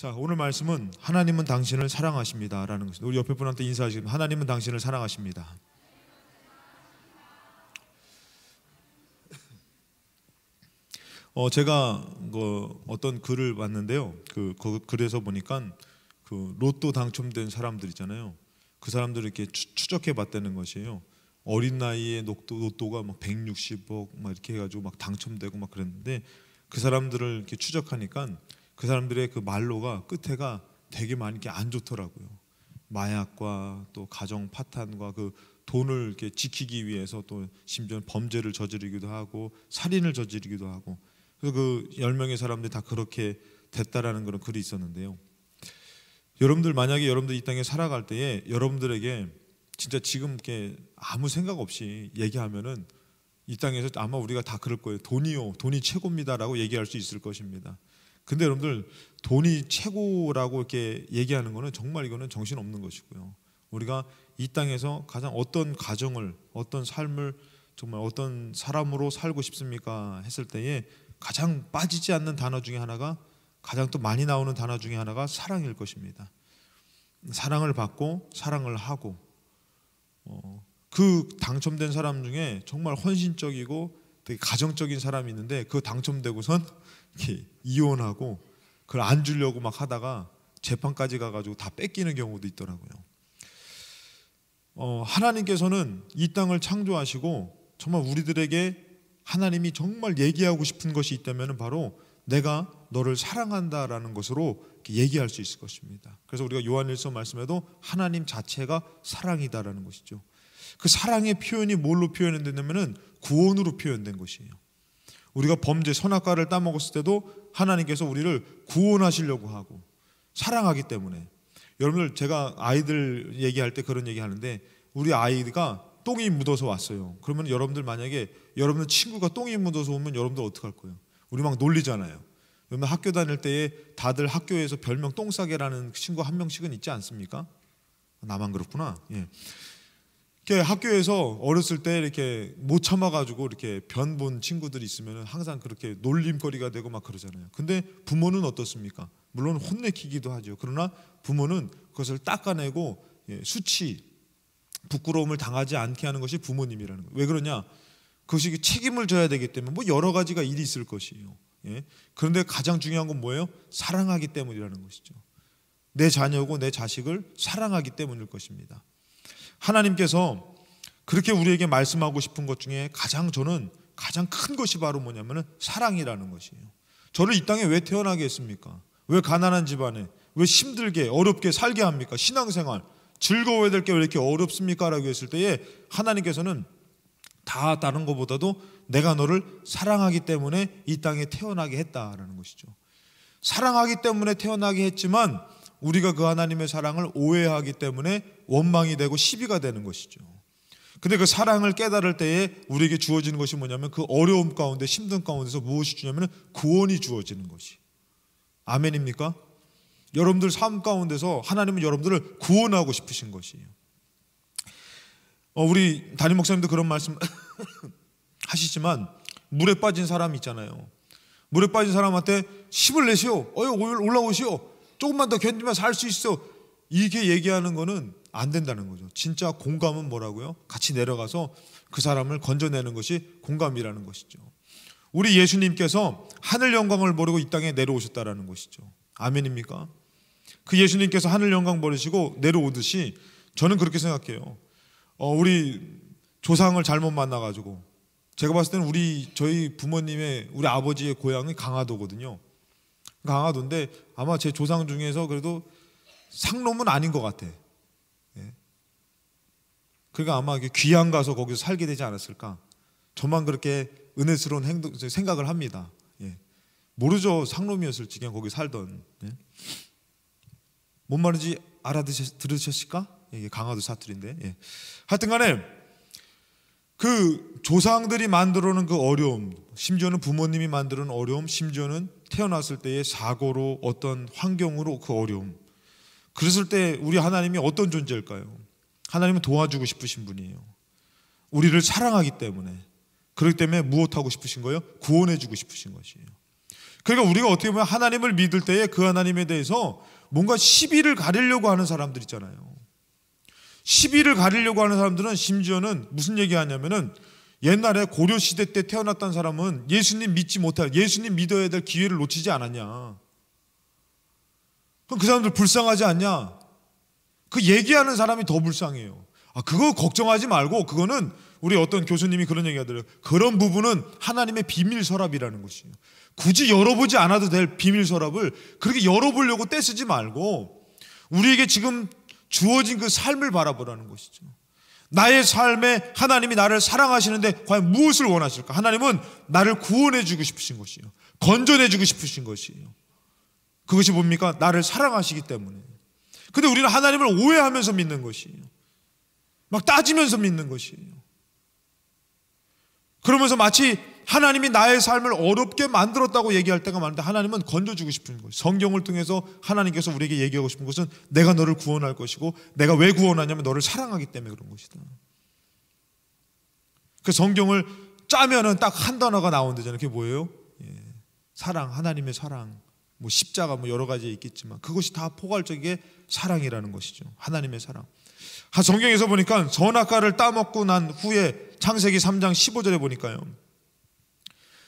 자 오늘 말씀은 하나님은 당신을 사랑하십니다라는 것입니다. 우리 옆에 분한테 인사하시면 하나님은 당신을 사랑하십니다. 어 제가 그 어떤 글을 봤는데요. 그, 그 글에서 보니까 그 로또 당첨된 사람들 있잖아요. 그 사람들 이렇게 추, 적해 봤다는 것이에요. 어린 나이에 로또, 로또가 막 160억 막 이렇게 해가지고 막 당첨되고 막 그랬는데 그 사람들을 이렇게 추적하니까 그 사람들의 그 말로가 끝에가 되게 많이 이렇게 안 좋더라고요. 마약과 또 가정 파탄과 그 돈을 이렇게 지키기 위해서 또 심지어 범죄를 저지르기도 하고 살인을 저지르기도 하고 그래서 그 열명의 사람들이 다 그렇게 됐다라는 그런 글이 있었는데요. 여러분들 만약에 여러분들 이 땅에 살아갈 때에 여러분들에게 진짜 지금 이렇게 아무 생각 없이 얘기하면은 이 땅에서 아마 우리가 다 그럴 거예요. 돈이요, 돈이 최고입니다라고 얘기할 수 있을 것입니다. 근데 여러분들 돈이 최고라고 이렇게 얘기하는 거는 정말 이거는 정신 없는 것이고요. 우리가 이 땅에서 가장 어떤 가정을 어떤 삶을 정말 어떤 사람으로 살고 싶습니까 했을 때에 가장 빠지지 않는 단어 중에 하나가 가장 또 많이 나오는 단어 중에 하나가 사랑일 것입니다. 사랑을 받고 사랑을 하고 어, 그 당첨된 사람 중에 정말 헌신적이고 되게 가정적인 사람이 있는데 그 당첨되고선 이혼하고 그걸 안 주려고 막 하다가 재판까지 가가지고 다 뺏기는 경우도 있더라고요. 어, 하나님께서는 이 땅을 창조하시고 정말 우리들에게 하나님이 정말 얘기하고 싶은 것이 있다면 바로 내가 너를 사랑한다라는 것으로 얘기할 수 있을 것입니다. 그래서 우리가 요한일서 말씀에도 하나님 자체가 사랑이다라는 것이죠. 그 사랑의 표현이 뭘로 표현됐냐면은 구원으로 표현된 것이에요. 우리가 범죄 선악과를 따먹었을 때도 하나님께서 우리를 구원하시려고 하고 사랑하기 때문에 여러분들 제가 아이들 얘기할 때 그런 얘기 하는데 우리 아이가 똥이 묻어서 왔어요. 그러면 여러분들 만약에 여러분들 친구가 똥이 묻어서 오면 여러분들 어떡할 거예요? 우리 막 놀리잖아요. 그러면 학교 다닐 때에 다들 학교에서 별명 똥싸개라는 친구 한 명씩은 있지 않습니까? 나만 그렇구나. 예. 학교에서 어렸을 때 이렇게 못 참아가지고 이렇게 변본 친구들이 있으면 항상 그렇게 놀림거리가 되고 막 그러잖아요. 근데 부모는 어떻습니까? 물론 혼내키기도 하죠. 그러나 부모는 그것을 닦아내고 예, 수치, 부끄러움을 당하지 않게 하는 것이 부모님이라는 거예요. 왜 그러냐? 그것이 책임을 져야 되기 때문에 뭐 여러 가지가 일이 있을 것이에요. 예? 그런데 가장 중요한 건 뭐예요? 사랑하기 때문이라는 것이죠. 내 자녀고 내 자식을 사랑하기 때문일 것입니다. 하나님께서 그렇게 우리에게 말씀하고 싶은 것 중에 가장 저는 가장 큰 것이 바로 뭐냐면 사랑이라는 것이에요. 저를 이 땅에 왜 태어나게 했습니까? 왜 가난한 집안에 왜 힘들게 어렵게 살게 합니까? 신앙생활 즐거워야 될 게 왜 이렇게 어렵습니까라고 했을 때에 하나님께서는 다 다른 것보다도 내가 너를 사랑하기 때문에 이 땅에 태어나게 했다라는 것이죠. 사랑하기 때문에 태어나게 했지만 우리가 그 하나님의 사랑을 오해하기 때문에 원망이 되고 시비가 되는 것이죠. 근데 그 사랑을 깨달을 때에 우리에게 주어지는 것이 뭐냐면 그 어려움 가운데 힘든 가운데서 무엇이 주냐면 구원이 주어지는 것이. 아멘입니까? 여러분들 삶 가운데서 하나님은 여러분들을 구원하고 싶으신 것이에요. 어, 우리 담임 목사님도 그런 말씀 하시지만 물에 빠진 사람 있잖아요. 물에 빠진 사람한테 힘을 내시오. 어여 올라오시오. 조금만 더 견디면 살 수 있어. 이게 렇 얘기하는 거는 안 된다는 거죠. 진짜 공감은 뭐라고요? 같이 내려가서 그 사람을 건져내는 것이 공감이라는 것이죠. 우리 예수님께서 하늘 영광을 모르고 이 땅에 내려오셨다라는 것이죠. 아멘입니까? 그 예수님께서 하늘 영광 버리시고 내려오듯이 저는 그렇게 생각해요. 어, 우리 조상을 잘못 만나가지고 제가 봤을 때는 우리 저희 부모님의 우리 아버지의 고향이 강화도거든요. 강화도인데 아마 제 조상 중에서 그래도 상놈은 아닌 것 같아. 예. 그러니까 아마 귀양 가서 거기서 살게 되지 않았을까. 저만 그렇게 은혜스러운 행동, 생각을 합니다. 예. 모르죠. 상놈이었을지 그냥 거기 살던. 예. 뭔 말인지 알아들으셨을까? 예, 강화도 사투리인데. 예. 하여튼 간에 그 조상들이 만들어 놓은 그 어려움, 심지어는 부모님이 만들어 놓은 어려움, 심지어는 태어났을 때의 사고로 어떤 환경으로 그 어려움. 그랬을 때 우리 하나님이 어떤 존재일까요? 하나님은 도와주고 싶으신 분이에요. 우리를 사랑하기 때문에. 그렇기 때문에 무엇하고 싶으신 거예요? 구원해주고 싶으신 것이에요. 그러니까 우리가 어떻게 보면 하나님을 믿을 때에 그 하나님에 대해서 뭔가 시비를 가리려고 하는 사람들 있잖아요. 시비를 가리려고 하는 사람들은 심지어는 무슨 얘기 하냐면은 옛날에 고려 시대 때 태어났던 사람은 예수님 믿지 못할 예수님 믿어야 될 기회를 놓치지 않았냐? 그럼 그 사람들 불쌍하지 않냐? 그 얘기하는 사람이 더 불쌍해요. 아, 그거 걱정하지 말고 그거는 우리 어떤 교수님이 그런 얘기 하더래요. 그런 부분은 하나님의 비밀 서랍이라는 것이에요. 굳이 열어보지 않아도 될 비밀 서랍을 그렇게 열어보려고 떼쓰지 말고 우리에게 지금 주어진 그 삶을 바라보라는 것이죠. 나의 삶에 하나님이 나를 사랑하시는데 과연 무엇을 원하실까? 하나님은 나를 구원해 주고 싶으신 것이에요. 건져해 주고 싶으신 것이에요. 그것이 뭡니까? 나를 사랑하시기 때문에. 근데 우리는 하나님을 오해하면서 믿는 것이에요. 막 따지면서 믿는 것이에요. 그러면서 마치 하나님이 나의 삶을 어렵게 만들었다고 얘기할 때가 많은데 하나님은 건져주고 싶은 거예요. 성경을 통해서 하나님께서 우리에게 얘기하고 싶은 것은 내가 너를 구원할 것이고 내가 왜 구원하냐면 너를 사랑하기 때문에 그런 것이다. 그 성경을 짜면은 딱 한 단어가 나온다잖아요. 그게 뭐예요? 예. 사랑, 하나님의 사랑. 뭐 십자가 뭐 여러 가지 있겠지만 그것이 다 포괄적인 게 사랑이라는 것이죠. 하나님의 사랑. 성경에서 보니까 선악과를 따먹고 난 후에 창세기 3장 15절에 보니까요.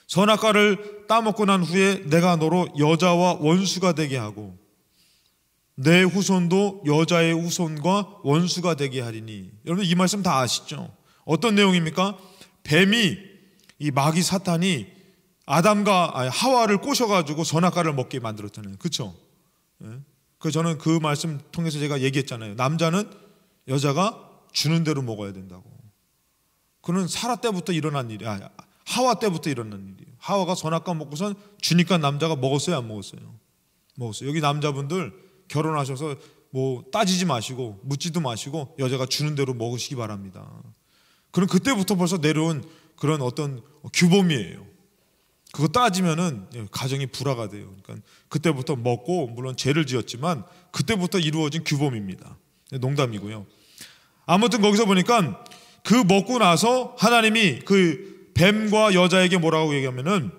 선악과를 따먹고 난 후에 내가 너로 여자와 원수가 되게 하고 내 후손도 여자의 후손과 원수가 되게 하리니 여러분 이 말씀 다 아시죠? 어떤 내용입니까? 뱀이 이 마귀 사탄이 아담과 아니, 하와를 꼬셔가지고 선악과를 먹게 만들었잖아요. 그렇죠? 그 저는 그 말씀 통해서 제가 얘기했잖아요. 남자는 여자가 주는 대로 먹어야 된다고. 그는 살라 때부터 일어난 일이 아 하와 때부터 일어난 일이에요. 하와가 선악과 먹고선 주니까 남자가 먹었어요, 안 먹었어요? 먹었어요. 여기 남자분들 결혼하셔서 뭐 따지지 마시고 묻지도 마시고 여자가 주는 대로 먹으시기 바랍니다. 그럼 그때부터 벌써 내려온 그런 어떤 규범이에요. 그거 따지면은 예, 가정이 불화가 돼요. 그러니까 그때부터 먹고 물론 죄를 지었지만 그때부터 이루어진 규범입니다. 예, 농담이고요. 아무튼 거기서 보니까 그 먹고 나서 하나님이 그 뱀과 여자에게 뭐라고 얘기하면은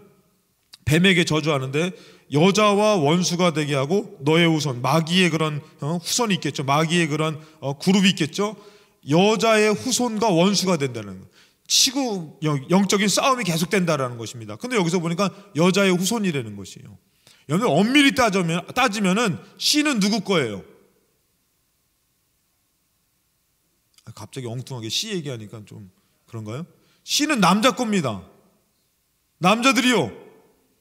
뱀에게 저주하는데 여자와 원수가 되게 하고 너의 후손 마귀의 그런 어, 후손이 있겠죠 마귀의 그런 어, 그룹이 있겠죠 여자의 후손과 원수가 된다는 거. 치고 영적인 싸움이 계속된다라는 것입니다. 근데 여기서 보니까 여자의 후손이라는 것이에요. 여러분 엄밀히 따지면 따지면은 씨는 누구 거예요? 아, 갑자기 엉뚱하게 씨 얘기하니까 좀 그런가요? 시는 남자 겁니다. 남자들이요.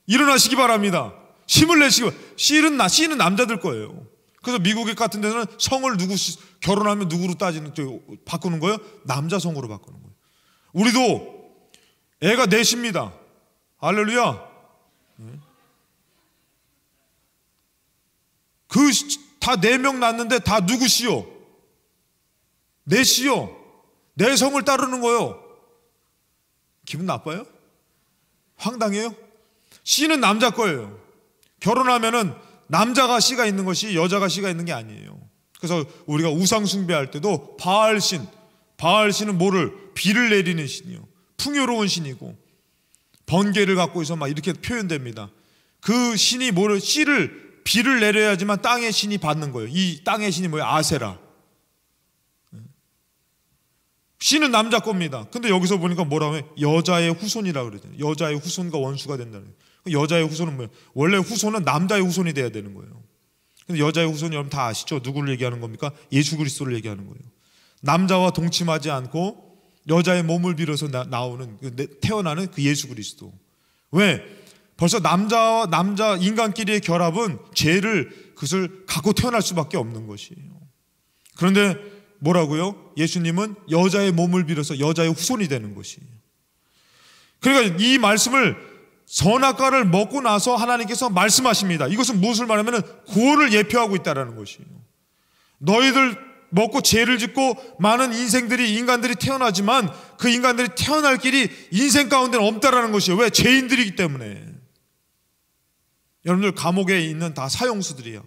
일어나시기 바랍니다. 힘을 내시고 씨는 나 씨는 남자들 거예요. 그래서 미국 같은 데는 성을 누구 결혼하면 누구로 따지는 바꾸는 거예요? 남자 성으로 바꾸는 거예요. 우리도 애가 넷입니다. 할렐루야. 예. 그다 네명 낳는데 다 누구시요? 넷이요. 내 성을 따르는 거요. 예 기분 나빠요? 황당해요? 씨는 남자 거예요. 결혼하면은 남자가 씨가 있는 것이 여자가 씨가 있는 게 아니에요. 그래서 우리가 우상 숭배할 때도 바알 신, 바알 신은 뭐를 비를 내리는 신이요. 풍요로운 신이고 번개를 갖고 있어 막 이렇게 표현됩니다. 그 신이 뭐를 씨를 비를 내려야지만 땅의 신이 받는 거예요. 이 땅의 신이 뭐예요? 아세라. 씨는 남자 겁니다. 근데 여기서 보니까 뭐라고 해? 여자의 후손이라 고 그러잖아요. 여자의 후손과 원수가 된다는 거예요. 여자의 후손은 뭐예요? 원래 후손은 남자의 후손이 돼야 되는 거예요. 근데 여자의 후손 여러분 다 아시죠? 누구를 얘기하는 겁니까? 예수 그리스도를 얘기하는 거예요. 남자와 동침하지 않고 여자의 몸을 빌어서 나, 오는 그 태어나는 그 예수 그리스도. 왜? 벌써 남자와 남자 인간끼리의 결합은 죄를 그것을 갖고 태어날 수밖에 없는 것이에요. 그런데 뭐라고요? 예수님은 여자의 몸을 빌어서 여자의 후손이 되는 것이에요. 그러니까 이 말씀을 선악과를 먹고 나서 하나님께서 말씀하십니다. 이것은 무엇을 말하면 구원을 예표하고 있다는 것이에요. 너희들 먹고 죄를 짓고 많은 인생들이 인간들이 태어나지만 그 인간들이 태어날 길이 인생 가운데는 없다라는 것이에요. 왜 죄인들이기 때문에 여러분들 감옥에 있는 다 사형수들이에요.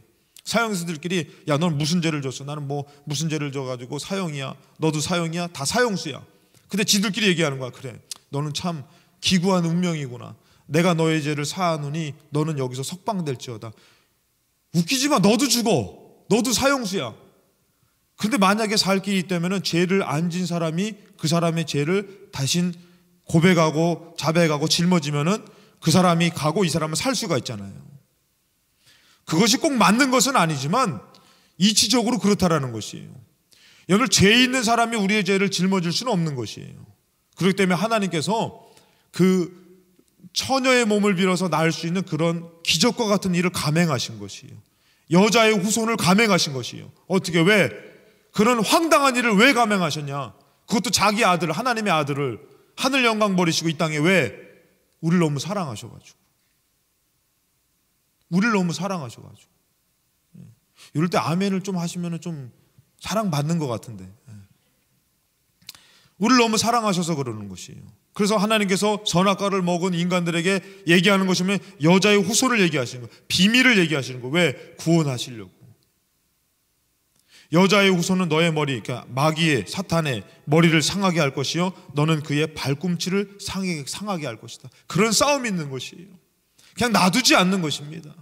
사형수들끼리 야넌 무슨 죄를 졌어 나는 뭐 무슨 죄를 져가지고 사형이야 너도 사형이야 다 사형수야 근데 지들끼리 얘기하는 거야 그래 너는 참 기구한 운명이구나 내가 너의 죄를 사하느니 너는 여기서 석방될지어다 웃기지 마 너도 죽어 너도 사형수야 근데 만약에 살 길이 있다면 죄를 안 진 사람이 그 사람의 죄를 다신 고백하고 자백하고 짊어지면그 사람이 가고 이 사람은 살 수가 있잖아요 그것이 꼭 맞는 것은 아니지만 이치적으로 그렇다라는 것이에요. 오늘 죄 있는 사람이 우리의 죄를 짊어질 수는 없는 것이에요. 그렇기 때문에 하나님께서 그 처녀의 몸을 빌어서 낳을 수 있는 그런 기적과 같은 일을 감행하신 것이에요. 여자의 후손을 감행하신 것이에요. 어떻게 왜 그런 황당한 일을 왜 감행하셨냐? 그것도 자기 아들 하나님의 아들을 하늘 영광 버리시고 이 땅에 왜 우리를 너무 사랑하셔 가지고 우리를 너무 사랑하셔가지고. 예. 이럴 때 아멘을 좀 하시면 좀 사랑받는 것 같은데. 예. 우리를 너무 사랑하셔서 그러는 것이에요. 그래서 하나님께서 선악과를 먹은 인간들에게 얘기하는 것이면 여자의 후손을 얘기하시는 거 비밀을 얘기하시는 거 왜? 구원하시려고. 여자의 후손은 너의 머리, 그러니까 마귀의, 사탄의 머리를 상하게 할 것이요. 너는 그의 발꿈치를 상하게, 상하게 할 것이다. 그런 싸움이 있는 것이에요. 그냥 놔두지 않는 것입니다.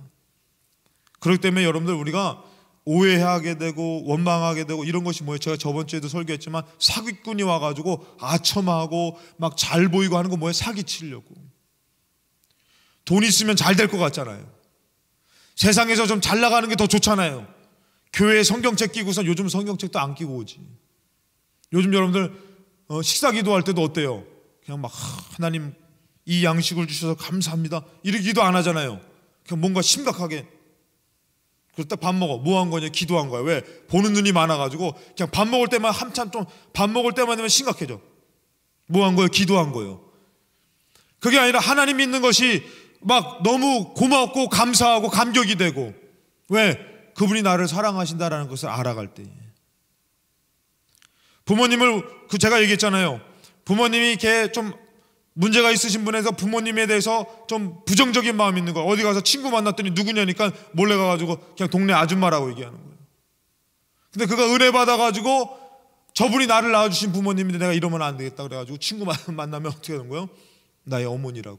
그렇기 때문에 여러분들 우리가 오해하게 되고 원망하게 되고 이런 것이 뭐예요? 제가 저번 주에도 설교했지만 사기꾼이 와가지고 아첨하고 막 잘 보이고 하는 거 뭐예요? 사기치려고. 돈 있으면 잘 될 것 같잖아요. 세상에서 좀 잘 나가는 게 더 좋잖아요. 교회에 성경책 끼고선 요즘 성경책도 안 끼고 오지. 요즘 여러분들 어, 식사 기도할 때도 어때요? 그냥 막 하나님 이 양식을 주셔서 감사합니다. 이렇 기도 안 하잖아요. 그냥 뭔가 심각하게. 그렇다 밥 먹어. 뭐 한 거냐? 기도한 거야. 왜? 보는 눈이 많아가지고 그냥 밥 먹을 때만 한참 좀밥 먹을 때만 되면 심각해져. 뭐 한거예 기도한 거예요. 그게 아니라 하나님 믿는 것이 막 너무 고맙고 감사하고 감격이 되고 왜? 그분이 나를 사랑하신다라는 것을 알아갈 때. 부모님을 그 제가 얘기했잖아요. 부모님이 이좀 문제가 있으신 분에서 부모님에 대해서 좀 부정적인 마음이 있는 거야. 어디 가서 친구 만났더니 누구냐니까 몰래 가가지고 그냥 동네 아줌마라고 얘기하는 거예요. 근데 그가 은혜 받아가지고 저분이 나를 낳아주신 부모님인데 내가 이러면 안 되겠다 그래가지고 친구 만나면 어떻게 하는 거예요? 나의 어머니라고,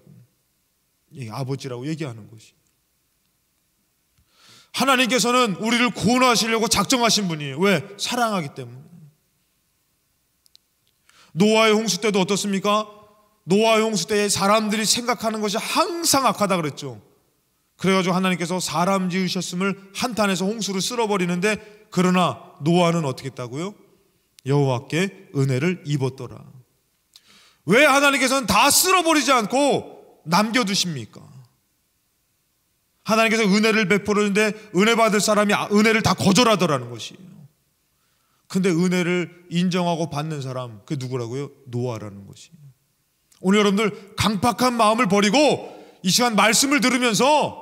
아버지라고 얘기하는 것이. 하나님께서는 우리를 구원하시려고 작정하신 분이에요. 왜? 사랑하기 때문에. 노아의 홍수 때도 어떻습니까? 노아 용수 때에 사람들이 생각하는 것이 항상 악하다 그랬죠. 그래가지고 하나님께서 사람 지으셨음을 한탄해서 홍수를 쓸어버리는데 그러나 노아는 어떻게 했다고요? 여호와께 은혜를 입었더라. 왜 하나님께서는 다 쓸어버리지 않고 남겨두십니까? 하나님께서 은혜를 베풀었는데 은혜 받을 사람이 아, 은혜를 다 거절하더라는 것이에요. 근데 은혜를 인정하고 받는 사람, 그 누구라고요? 노아라는 것이에요. 오늘 여러분들 강팍한 마음을 버리고 이 시간 말씀을 들으면서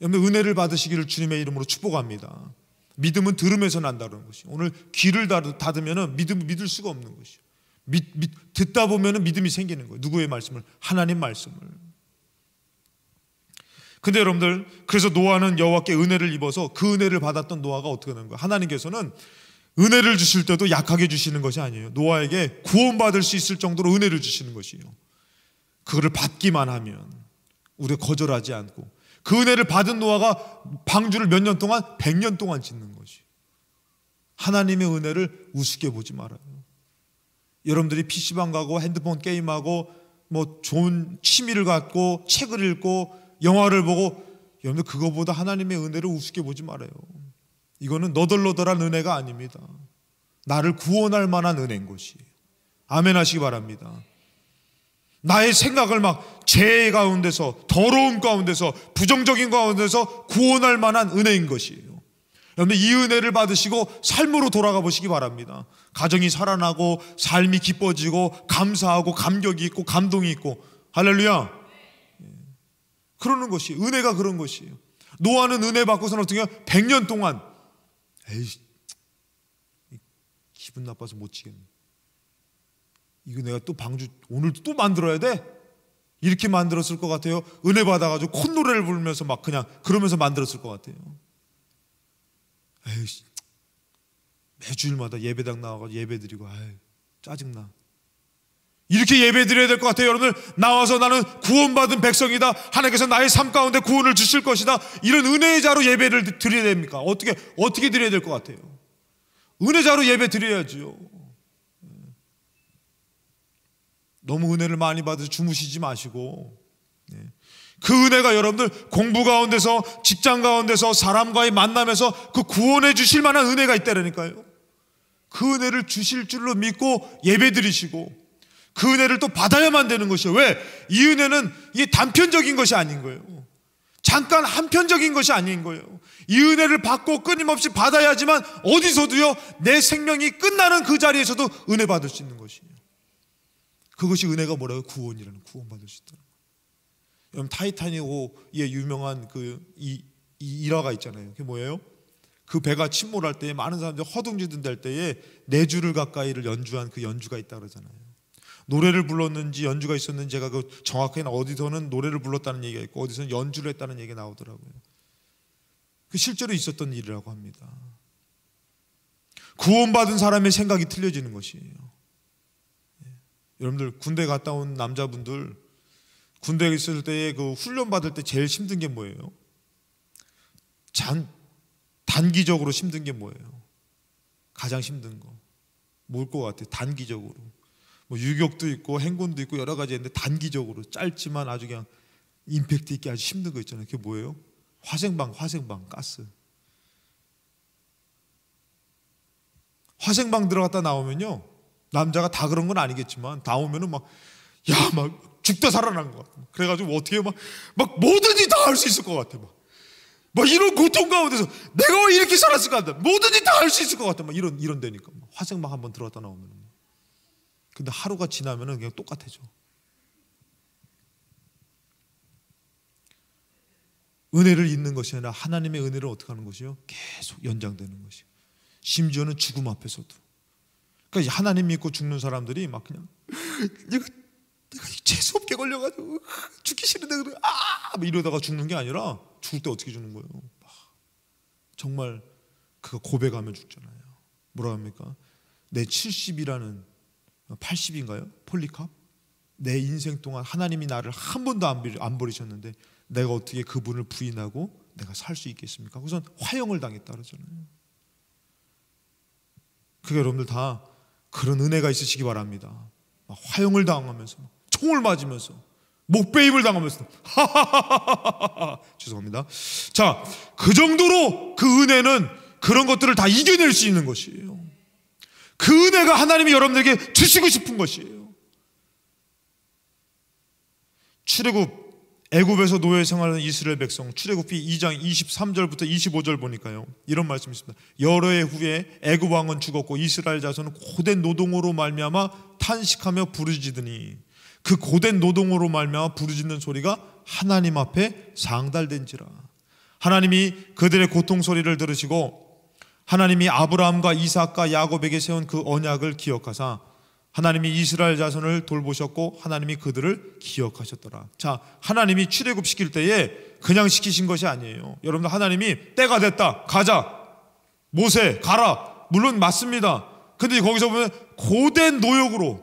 여러분 은혜를 받으시기를 주님의 이름으로 축복합니다. 믿음은 들음에서 난다는 것이. 오늘 귀를 닫으면 믿음 믿을 수가 없는 것이. 믿, 믿, 듣다 보면 믿음이 생기는 거예요. 누구의 말씀을? 하나님 말씀을. 근데 여러분들 그래서 노아는 여호와께 은혜를 입어서 그 은혜를 받았던 노아가 어떻게 되는 거예요? 하나님께서는 은혜를 주실 때도 약하게 주시는 것이 아니에요. 노아에게 구원받을 수 있을 정도로 은혜를 주시는 것이에요. 그거를 받기만 하면 우리 거절하지 않고 그 은혜를 받은 노아가 방주를 몇 년 동안 100년 동안 짓는 것이 하나님의 은혜를 우습게 보지 말아요. 여러분들이 PC방 가고 핸드폰 게임하고 뭐 좋은 취미를 갖고 책을 읽고 영화를 보고 여러분들 그거보다 하나님의 은혜를 우습게 보지 말아요. 이거는 너덜너덜한 은혜가 아닙니다. 나를 구원할 만한 은혜인 것이에요. 아멘 하시기 바랍니다. 나의 생각을 막 죄 가운데서 더러움 가운데서 부정적인 가운데서 구원할 만한 은혜인 것이에요. 여러분 이 은혜를 받으시고 삶으로 돌아가 보시기 바랍니다. 가정이 살아나고 삶이 기뻐지고 감사하고 감격이 있고 감동이 있고 할렐루야. 예. 그러는 것이 은혜가 그런 것이에요. 노아는 은혜 받고서는 어떻게 해요? 100년 동안 에이, 기분 나빠서 못 치겠네. 이거 내가 또 방주 오늘 또 만들어야 돼? 이렇게 만들었을 것 같아요. 은혜 받아가지고 콧노래를 부르면서 막 그냥 그러면서 만들었을 것 같아요. 에이, 매주일마다 예배당 나와가지고 예배 드리고 아유 짜증나. 이렇게 예배 드려야 될 것 같아요. 여러분들 나와서 나는 구원받은 백성이다. 하나님께서 나의 삶 가운데 구원을 주실 것이다. 이런 은혜의 자로 예배를 드려야 됩니까? 어떻게 어떻게 드려야 될 것 같아요? 은혜 자로 예배 드려야지요. 네. 너무 은혜를 많이 받아서 주무시지 마시고 네. 그 은혜가 여러분들 공부 가운데서 직장 가운데서 사람과의 만남에서 그 구원해 주실 만한 은혜가 있다라니까요. 그 은혜를 주실 줄로 믿고 예배 드리시고 그 은혜를 또 받아야만 되는 것이에요. 왜? 이 은혜는 이게 단편적인 것이 아닌 거예요. 잠깐 한편적인 것이 아닌 거예요. 이 은혜를 받고 끊임없이 받아야지만 어디서도요, 내 생명이 끝나는 그 자리에서도 은혜 받을 수 있는 것이에요. 그것이 은혜가 뭐라고 구원이라는 구원받을 수 있다는 거예요. 타이타닉 5의 유명한 그 이, 이 일화가 있잖아요. 그게 뭐예요? 그 배가 침몰할 때에 많은 사람들이 허둥지둥 될 때에 네 줄을 가까이를 연주한 그 연주가 있다 그러잖아요. 노래를 불렀는지 연주가 있었는지 제가 그 정확하게 어디서는 노래를 불렀다는 얘기가 있고 어디서는 연주를 했다는 얘기가 나오더라고요. 그 실제로 있었던 일이라고 합니다. 구원받은 사람의 생각이 틀려지는 것이에요. 예. 여러분들 군대 갔다 온 남자분들 군대에 있을 때에 그 훈련 받을 때 제일 힘든 게 뭐예요? 잔 단기적으로 힘든 게 뭐예요? 가장 힘든 거. 뭘 것 같아요? 단기적으로. 뭐 유격도 있고 행군도 있고 여러 가지 있는데 단기적으로 짧지만 아주 그냥 임팩트 있게 아주 힘든 거 있잖아요. 그게 뭐예요? 화생방, 화생방, 가스. 화생방 들어갔다 나오면요. 남자가 다 그런 건 아니겠지만 나 오면은 막 야, 막 죽다 살아난 것 같아. 그래가지고 뭐 어떻게 막, 막 뭐든지 다 할 수 있을 것 같아. 막. 막 이런 고통 가운데서 내가 왜 이렇게 살았을까? 뭐든지 다 할 수 있을 것 같아. 막 이런, 이런 데니까. 화생방 한번 들어갔다 나오면. 근데 하루가 지나면은 그냥 똑같아져. 은혜를 잊는 것이 아니라 하나님의 은혜를 어떻게 하는 것이요? 계속 연장되는 것이요. 심지어는 죽음 앞에서도. 그러니까 하나님 믿고 죽는 사람들이 막 그냥 내가, 내가 재수 없게 걸려가지고 죽기 싫은데 그래 아 이러다가 죽는 게 아니라 죽을 때 어떻게 죽는 거예요? 정말 그 고백하면 죽잖아요. 뭐라 합니까? 내 70이라는 80인가요? 폴리캅? 내 인생 동안 하나님이 나를 한 번도 안 버리셨는데 내가 어떻게 그분을 부인하고 내가 살 수 있겠습니까? 우선 화형을 당했다 그러잖아요. 그게 여러분들 다 그런 은혜가 있으시기 바랍니다. 화형을 당하면서 총을 맞으면서 목베임을 당하면서 죄송합니다. 자, 그 정도로 그 은혜는 그런 것들을 다 이겨낼 수 있는 것이에요. 그 은혜가 하나님이 여러분들에게 주시고 싶은 것이에요. 출애굽 애굽에서 노예 생활하는 이스라엘 백성 출애굽기 2장 23절부터 25절 보니까요. 이런 말씀이 있습니다. 여러 해 후에 애굽 왕은 죽었고 이스라엘 자손은 고된 노동으로 말미암아 탄식하며 부르짖으니 그 고된 노동으로 말미암아 부르짖는 소리가 하나님 앞에 상달된지라 하나님이 그들의 고통 소리를 들으시고 하나님이 아브라함과 이삭과 야곱에게 세운 그 언약을 기억하사 하나님이 이스라엘 자손을 돌보셨고 하나님이 그들을 기억하셨더라. 자, 하나님이 출애굽 시킬 때에 그냥 시키신 것이 아니에요. 여러분들 하나님이 때가 됐다. 가자. 모세 가라. 물론 맞습니다. 근데 거기서 보면 고된 노역으로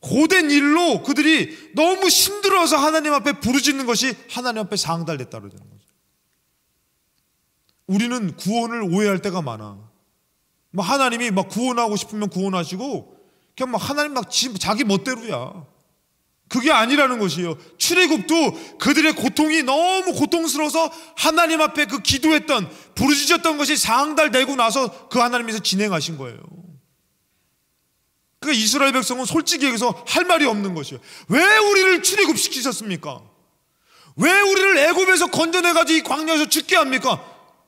고된 일로 그들이 너무 힘들어서 하나님 앞에 부르짖는 것이 하나님 앞에 상달됐다 그러는 거죠. 우리는 구원을 오해할 때가 많아. 막 뭐 하나님이 막 구원하고 싶으면 구원하시고 그냥 막 하나님 막 지, 자기 멋대로야. 그게 아니라는 것이에요. 출애굽도 그들의 고통이 너무 고통스러워서 하나님 앞에 그 기도했던 부르짖었던 것이 상달 되고 나서 그 하나님에서 진행하신 거예요. 그러니까 이스라엘 백성은 솔직히 여기서할 말이 없는 것이에요. 왜 우리를 출애굽시키셨습니까? 왜 우리를 애굽에서 건져내 가지고 광야에서 죽게 합니까?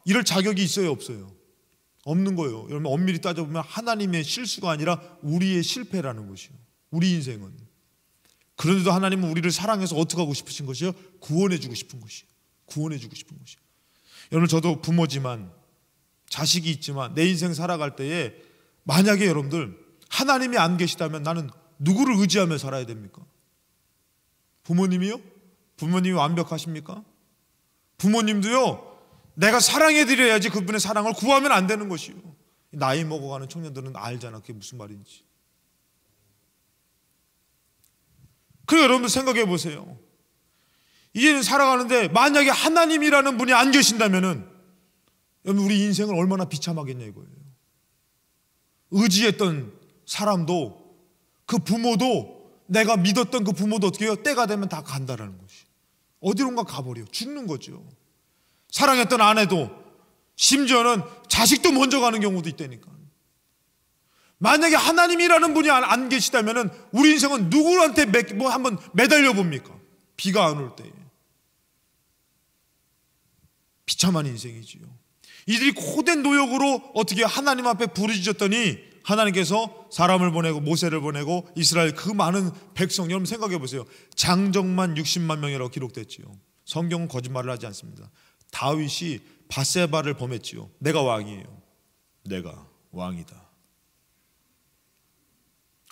이럴 자격이 있어요, 없어요? 없는 거예요. 여러분 엄밀히 따져보면 하나님의 실수가 아니라 우리의 실패라는 것이요. 우리 인생은. 그런데도 하나님은 우리를 사랑해서 어떻게 하고 싶으신 것이요? 구원해주고 싶은 것이요. 구원해주고 싶은 것이요. 여러분 저도 부모지만 자식이 있지만 내 인생 살아갈 때에 만약에 여러분들 하나님이 안 계시다면 나는 누구를 의지하며 살아야 됩니까? 부모님이요? 부모님이 완벽하십니까? 부모님도요, 내가 사랑해 드려야지 그분의 사랑을 구하면 안 되는 것이요. 나이 먹어가는 청년들은 알잖아. 그게 무슨 말인지. 그 여러분들 생각해 보세요. 이제는 살아가는데 만약에 하나님이라는 분이 안 계신다면은 여러분 우리 인생을 얼마나 비참하겠냐 이거예요. 의지했던 사람도 그 부모도 내가 믿었던 그 부모도 어떻게 해요? 때가 되면 다 간다라는 것이. 어디론가 가버려. 죽는 거죠. 사랑했던 아내도 심지어는 자식도 먼저 가는 경우도 있다니까. 만약에 하나님이라는 분이 안, 안계시다면 우리 인생은 누구한테 뭐 한번 매달려 봅니까? 비가 안 올 때. 비참한 인생이지요. 이들이 고된 노역으로 어떻게 하나님 앞에 부르짖었더니 하나님께서 사람을 보내고 모세를 보내고 이스라엘 그 많은 백성 여러분 생각해 보세요. 장정만 60만 명이라고 기록됐지요. 성경은 거짓말을 하지 않습니다. 다윗이 바세바를 범했지요. 내가 왕이에요. 내가 왕이다.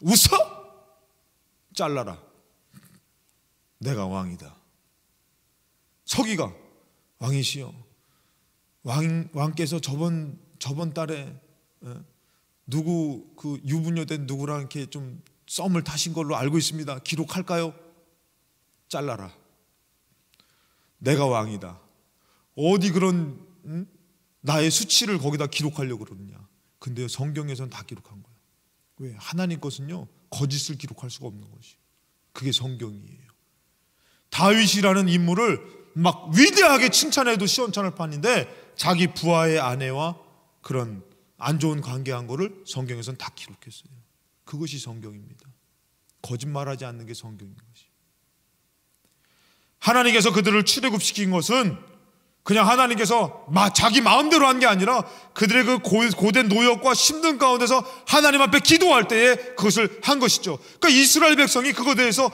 웃어? 잘라라. 내가 왕이다. 서기가 왕이시여. 왕 왕께서 저번 저번 달에 예, 누구 그 유부녀된 누구랑 이렇게 좀 썸을 타신 걸로 알고 있습니다. 기록할까요? 잘라라. 내가 왕이다. 어디 그런 응? 나의 수치를 거기다 기록하려고 그러느냐. 근데 성경에선 다 기록한 거예 왜? 하나님 것은요. 거짓을 기록할 수가 없는 것이. 그게 성경이에요. 다윗이라는 인물을 막 위대하게 칭찬해도 시원찮을 판인데 자기 부하의 아내와 그런 안 좋은 관계한 거를 성경에선 다 기록했어요. 그것이 성경입니다. 거짓말하지 않는 게 성경인 것이. 하나님께서 그들을 출애굽시킨 것은 그냥 하나님께서 자기 마음대로 한 게 아니라 그들의 그 고된 노역과 힘든 가운데서 하나님 앞에 기도할 때에 그것을 한 것이죠. 그러니까 이스라엘 백성이 그거에 대해서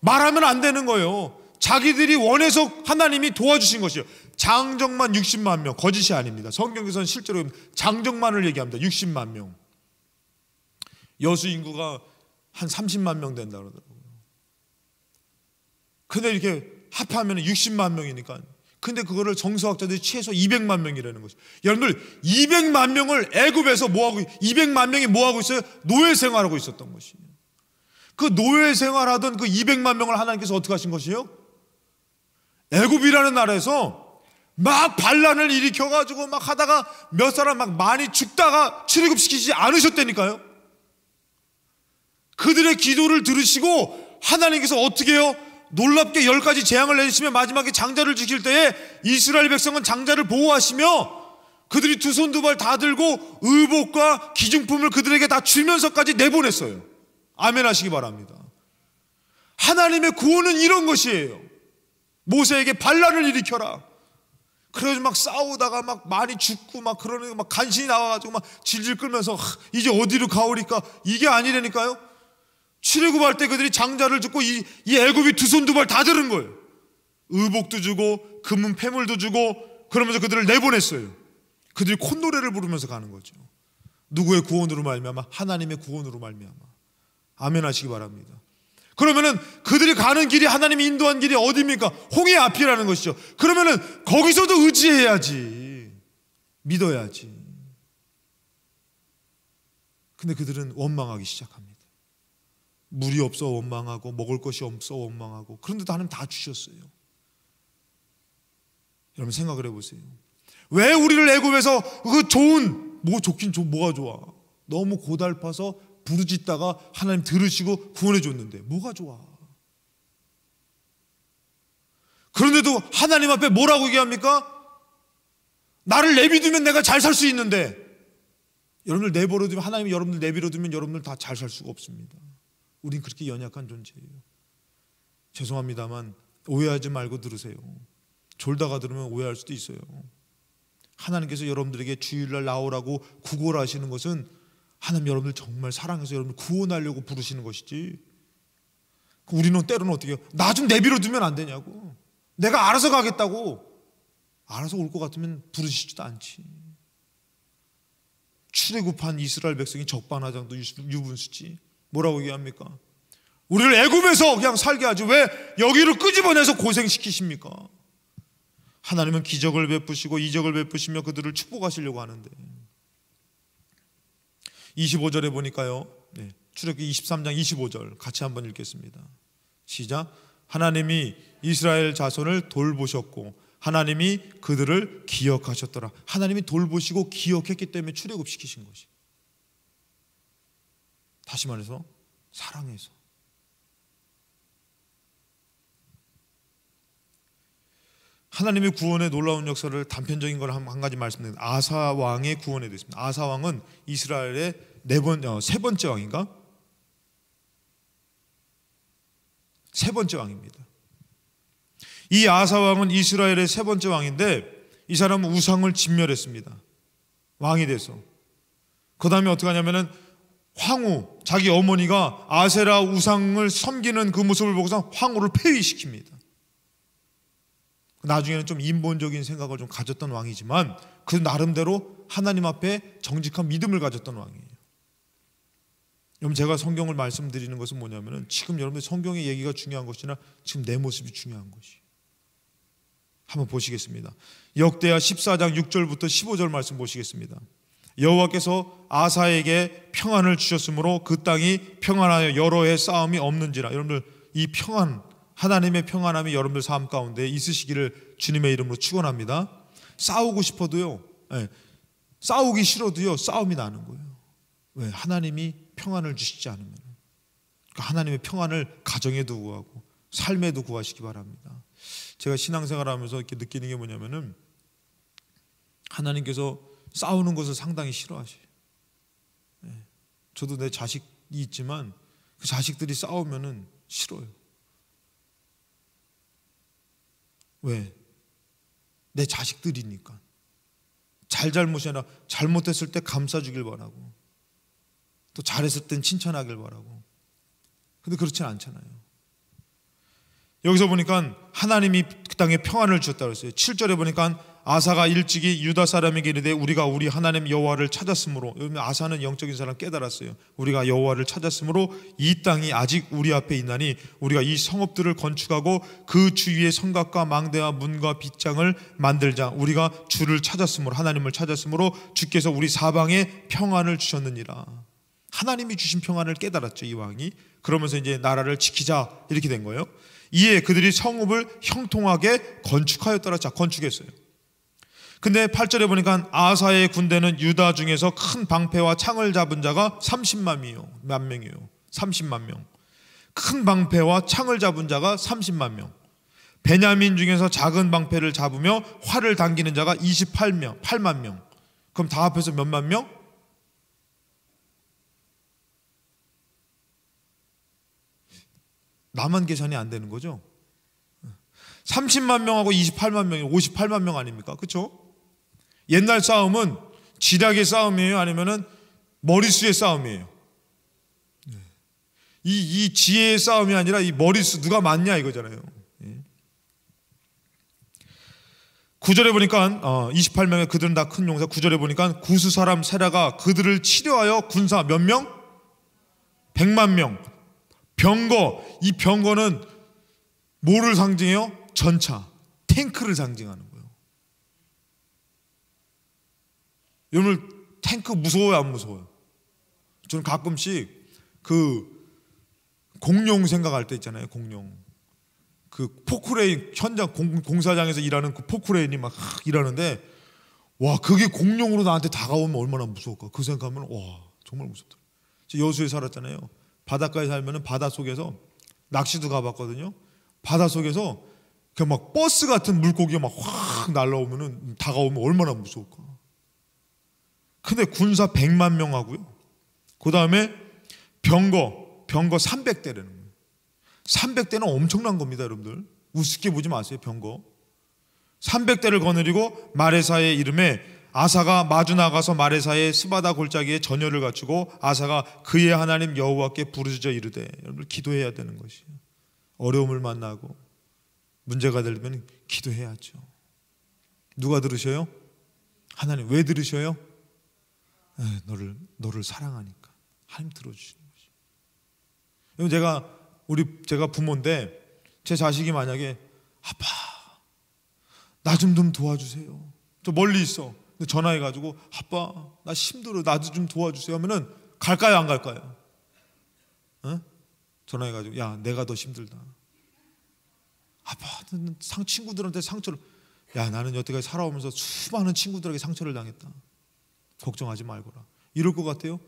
말하면 안 되는 거예요. 자기들이 원해서 하나님이 도와주신 것이요. 장정만 60만 명. 거짓이 아닙니다. 성경에서는 실제로 장정만을 얘기합니다. 60만 명. 여수 인구가 한 30만 명 된다 그러더라고요. 근데 이렇게 합하면 60만 명이니까 근데 그거를 정서학자들이 최소 200만 명이라는 거죠. 여러분들 200만 명을 애굽에서 뭐 하고 200만 명이 뭐 하고 있어요? 노예 생활하고 있었던 것이에요. 그 노예 생활하던 그 200만 명을 하나님께서 어떻게 하신 것이요? 애굽이라는 나라에서 막 반란을 일으켜 가지고 막 하다가 몇 사람 막 많이 죽다가 출애굽시키지 않으셨다니까요. 그들의 기도를 들으시고 하나님께서 어떻게 해요? 놀랍게 열 가지 재앙을 내리시며 마지막에 장자를 지킬 때에 이스라엘 백성은 장자를 보호하시며 그들이 두 손 두 발 다 들고 의복과 기중품을 그들에게 다 주면서까지 내보냈어요. 아멘 하시기 바랍니다. 하나님의 구원은 이런 것이에요. 모세에게 반란을 일으켜라. 그러지막 싸우다가 막 많이 죽고 막 그러는 막 간신히 나와가지고 막 질질 끌면서 이제 어디로 가오리까 이게 아니라니까요. 출애굽할 때 그들이 장자를 줬고 이, 이 애굽이 두 손 두 발 다 들은 거예요. 의복도 주고 금은 폐물도 주고 그러면서 그들을 내보냈어요. 그들이 콧노래를 부르면서 가는 거죠. 누구의 구원으로 말미암아 하나님의 구원으로 말미암아 아멘 하시기 바랍니다. 그러면은 그들이 가는 길이 하나님이 인도한 길이 어디입니까? 홍해 앞이라는 것이죠. 그러면은 거기서도 의지해야지. 믿어야지. 근데 그들은 원망하기 시작합니다. 물이 없어 원망하고 먹을 것이 없어 원망하고 그런데도 하나님 다 주셨어요. 여러분 생각을 해보세요. 왜 우리를 애굽에서 그 좋은 뭐 좋긴 좋 뭐가 좋아? 너무 고달파서 부르짖다가 하나님 들으시고 구원해 줬는데 뭐가 좋아? 그런데도 하나님 앞에 뭐라고 얘기합니까? 나를 내비두면 내가 잘 살 수 있는데 여러분을 내버려 두면 하나님이 여러분을 내버려 두면 여러분을 다잘 살 수가 없습니다. 우린 그렇게 연약한 존재예요. 죄송합니다만 오해하지 말고 들으세요. 졸다가 들으면 오해할 수도 있어요. 하나님께서 여러분들에게 주일날 나오라고 구걸하시는 것은 하나님 여러분들 정말 사랑해서 여러분 구원하려고 부르시는 것이지. 우리는 때로는 어떻게 해요? 나 좀 내비로 두면 안 되냐고. 내가 알아서 가겠다고. 알아서 올 것 같으면 부르시지도 않지. 출애굽한 이스라엘 백성이 적반하장도 유분수지. 뭐라고 얘기합니까? 우리를 애굽에서 그냥 살게 하지 왜 여기를 끄집어내서 고생시키십니까? 하나님은 기적을 베푸시고 이적을 베푸시며 그들을 축복하시려고 하는데 25절에 보니까요 네, 출애굽기 23장 25절 같이 한번 읽겠습니다 시작 하나님이 이스라엘 자손을 돌보셨고 하나님이 그들을 기억하셨더라 하나님이 돌보시고 기억했기 때문에 출애굽시키신 것이 다시 말해서 사랑해서. 하나님의 구원의 놀라운 역사를 단편적인 걸 한 가지 말씀드린 아사 왕의 구원에 대해서 아사 왕은 이스라엘의 네번 어, 번째 왕인가? 세 번째 왕입니다. 이 아사 왕은 이스라엘의 세 번째 왕인데 이 사람은 우상을 진멸했습니다. 왕이 돼서. 그다음에 어떻게 하냐면은 황후, 자기 어머니가 아세라 우상을 섬기는 그 모습을 보고서 황후를 폐위시킵니다. 나중에는 좀 인본적인 생각을 좀 가졌던 왕이지만 그 나름대로 하나님 앞에 정직한 믿음을 가졌던 왕이에요. 여러분 제가 성경을 말씀드리는 것은 뭐냐면은 지금 여러분들 성경의 얘기가 중요한 것이나 지금 내 모습이 중요한 것이. 한번 보시겠습니다. 역대하 14장 6절부터 15절 말씀 보시겠습니다. 여호와께서 아사에게 평안을 주셨으므로 그 땅이 평안하여 여러 해 싸움이 없는지라 여러분들 이 평안 하나님의 평안함이 여러분들 삶 가운데 있으시기를 주님의 이름으로 축원합니다. 싸우고 싶어도요. 네. 싸우기 싫어도요. 싸움이 나는 거예요. 왜? 하나님이 평안을 주시지 않으면. 그러니까 하나님의 평안을 가정에도 구하고 삶에도 구하시기 바랍니다. 제가 신앙생활하면서 이렇게 느끼는 게 뭐냐면은 하나님께서 싸우는 것을 상당히 싫어하셔요. 예. 저도 내 자식이 있지만 그 자식들이 싸우면은 싫어요. 왜? 내 자식들이니까. 잘잘못이 아니라 잘못했을 때 감싸주길 바라고. 또 잘했을 땐 칭찬하길 바라고. 근데 그렇진 않잖아요. 여기서 보니까 하나님이 그 땅에 평안을 주셨다고 했어요. 7절에 보니까 아사가 일찍이 유다 사람에게 이르되 우리가 우리 하나님 여호와를 찾았으므로 아사는 영적인 사람 깨달았어요. 우리가 여호와를 찾았으므로 이 땅이 아직 우리 앞에 있나니 우리가 이 성읍들을 건축하고 그 주위에 성각과 망대와 문과 빗장을 만들자. 우리가 주를 찾았으므로 하나님을 찾았으므로 주께서 우리 사방에 평안을 주셨느니라. 하나님이 주신 평안을 깨달았죠 이 왕이. 그러면서 이제 나라를 지키자 이렇게 된 거예요. 이에 그들이 성읍을 형통하게 건축하였더라. 자 건축했어요. 근데 8절에 보니까 아사의 군대는 유다 중에서 큰 방패와 창을 잡은 자가 30만 명이요. 만 명이요. 30만 명. 큰 방패와 창을 잡은 자가 30만 명. 베냐민 중에서 작은 방패를 잡으며 활을 당기는 자가 28명, 8만 명. 그럼 다 합해서 몇만 명? 4만 계산이 안 되는 거죠. 30만 명하고 28만 명이 58만 명 아닙니까? 그렇죠? 옛날 싸움은 지략의 싸움이에요? 아니면은 머릿수의 싸움이에요? 네. 이, 이 지혜의 싸움이 아니라 이 머릿수 누가 맞냐 이거잖아요. 9절에 예. 보니까 28명의 어, 그들은 다 큰 용사 9절에 보니까 구수 사람 세라가 그들을 치료하여 군사 몇 명? 100만 명 병거 이 병거는 뭐를 상징해요? 전차 탱크를 상징하는 거예요 여러분 탱크 무서워요 안 무서워요? 저는 가끔씩 그 공룡 생각할 때 있잖아요 공룡 그 포크레인 현장 공, 사장에서 일하는 그 포크레인이 막 일하는데 와 그게 공룡으로 나한테 다가오면 얼마나 무서울까 그 생각하면 와 정말 무섭다 여수에 살았잖아요 바닷가에 살면 바다 속에서 낚시도 가봤거든요 바다 속에서 그막 버스 같은 물고기가 막 확 날라오면은 다가오면 얼마나 무서울까 근데 군사 100만 명 하고요. 그 다음에 병거, 병거 300대라는 거예요. 300대는 엄청난 겁니다, 여러분들. 우습게 보지 마세요, 병거. 300대를 거느리고 마레사의 이름에 아사가 마주 나가서 마레사의 스바다 골짜기에 전열을 갖추고 아사가 그의 하나님 여호와께 부르짖어 이르되 여러분 기도해야 되는 것이에요. 어려움을 만나고 문제가 되려면 기도해야죠. 누가 들으셔요? 하나님 왜 들으셔요? 예, 너를 너를 사랑하니까 하나님 들어주시는 거죠. 그럼 제가 우리 제가 부모인데 제 자식이 만약에 아빠 나 좀 좀 도와주세요. 저 멀리 있어. 근데 전화해가지고 아빠 나 힘들어 나도 좀 도와주세요 하면은 갈까요 안 갈까요? 어? 전화해가지고 야 내가 더 힘들다. 아빠 상 친구들한테 상처를 야 나는 여태까지 살아오면서 수많은 친구들에게 상처를 당했다. 걱정하지 말거라. 이럴 것 같아요?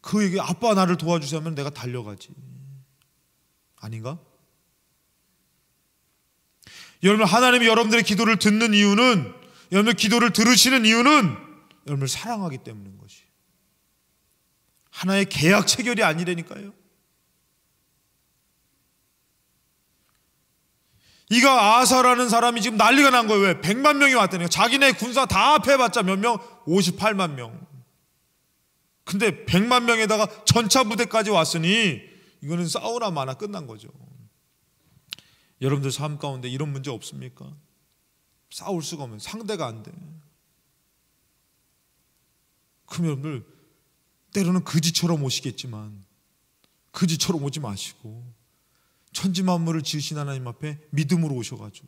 그에게 아빠 나를 도와주시면 내가 달려가지. 아닌가? 여러분 하나님이 여러분들의 기도를 듣는 이유는 여러분의 기도를 들으시는 이유는 여러분을 사랑하기 때문인 것이. 하나의 계약 체결이 아니라니까요. 이가 아사라는 사람이 지금 난리가 난 거예요. 왜? 100만 명이 왔다니까. 자기네 군사 다 합해봤자 몇 명? 58만 명. 근데 100만 명에다가 전차 부대까지 왔으니 이거는 싸우나 마나 끝난 거죠. 여러분들 삶 가운데 이런 문제 없습니까? 싸울 수가 없는 상대가 안 돼. 그럼 여러분들 때로는 그지처럼 오시겠지만 그지처럼 오지 마시고 천지 만물을 지으신 하나님 앞에 믿음으로 오셔가지고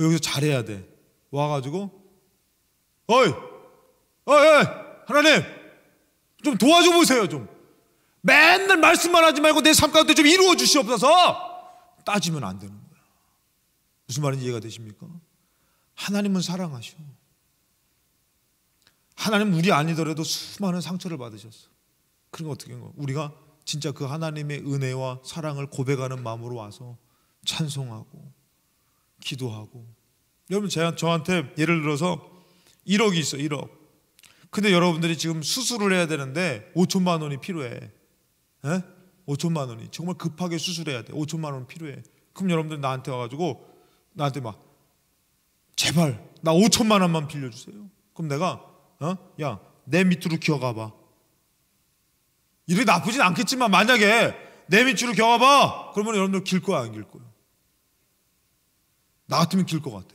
여기서 잘해야 돼. 와가지고 어이, 어이, 하나님 좀 도와줘 보세요 좀. 맨날 말씀만 하지 말고 내 삶 가운데 좀 이루어 주시옵소서. 따지면 안 되는 거야. 무슨 말인지 이해가 되십니까? 하나님은 사랑하셔. 하나님 우리 아니더라도 수많은 상처를 받으셨어. 그런 거 어떻게 한 거? 우리가 진짜 그 하나님의 은혜와 사랑을 고백하는 마음으로 와서 찬송하고 기도하고 여러분 제가 저한테 예를 들어서 1억이 있어 1억 근데 여러분들이 지금 수술을 해야 되는데 5천만 원이 필요해 에? 5천만 원이 정말 급하게 수술해야 돼 5천만 원 필요해 그럼 여러분들 나한테 와가지고 나한테 막 제발 나 5천만 원만 빌려주세요 그럼 내가 어? 야내 밑으로 기어가봐 이렇게 나쁘진 않겠지만 만약에 내 밑줄을 겨워봐 그러면 여러분들 길 거야 안 길 거야 나 같으면 길 것 같아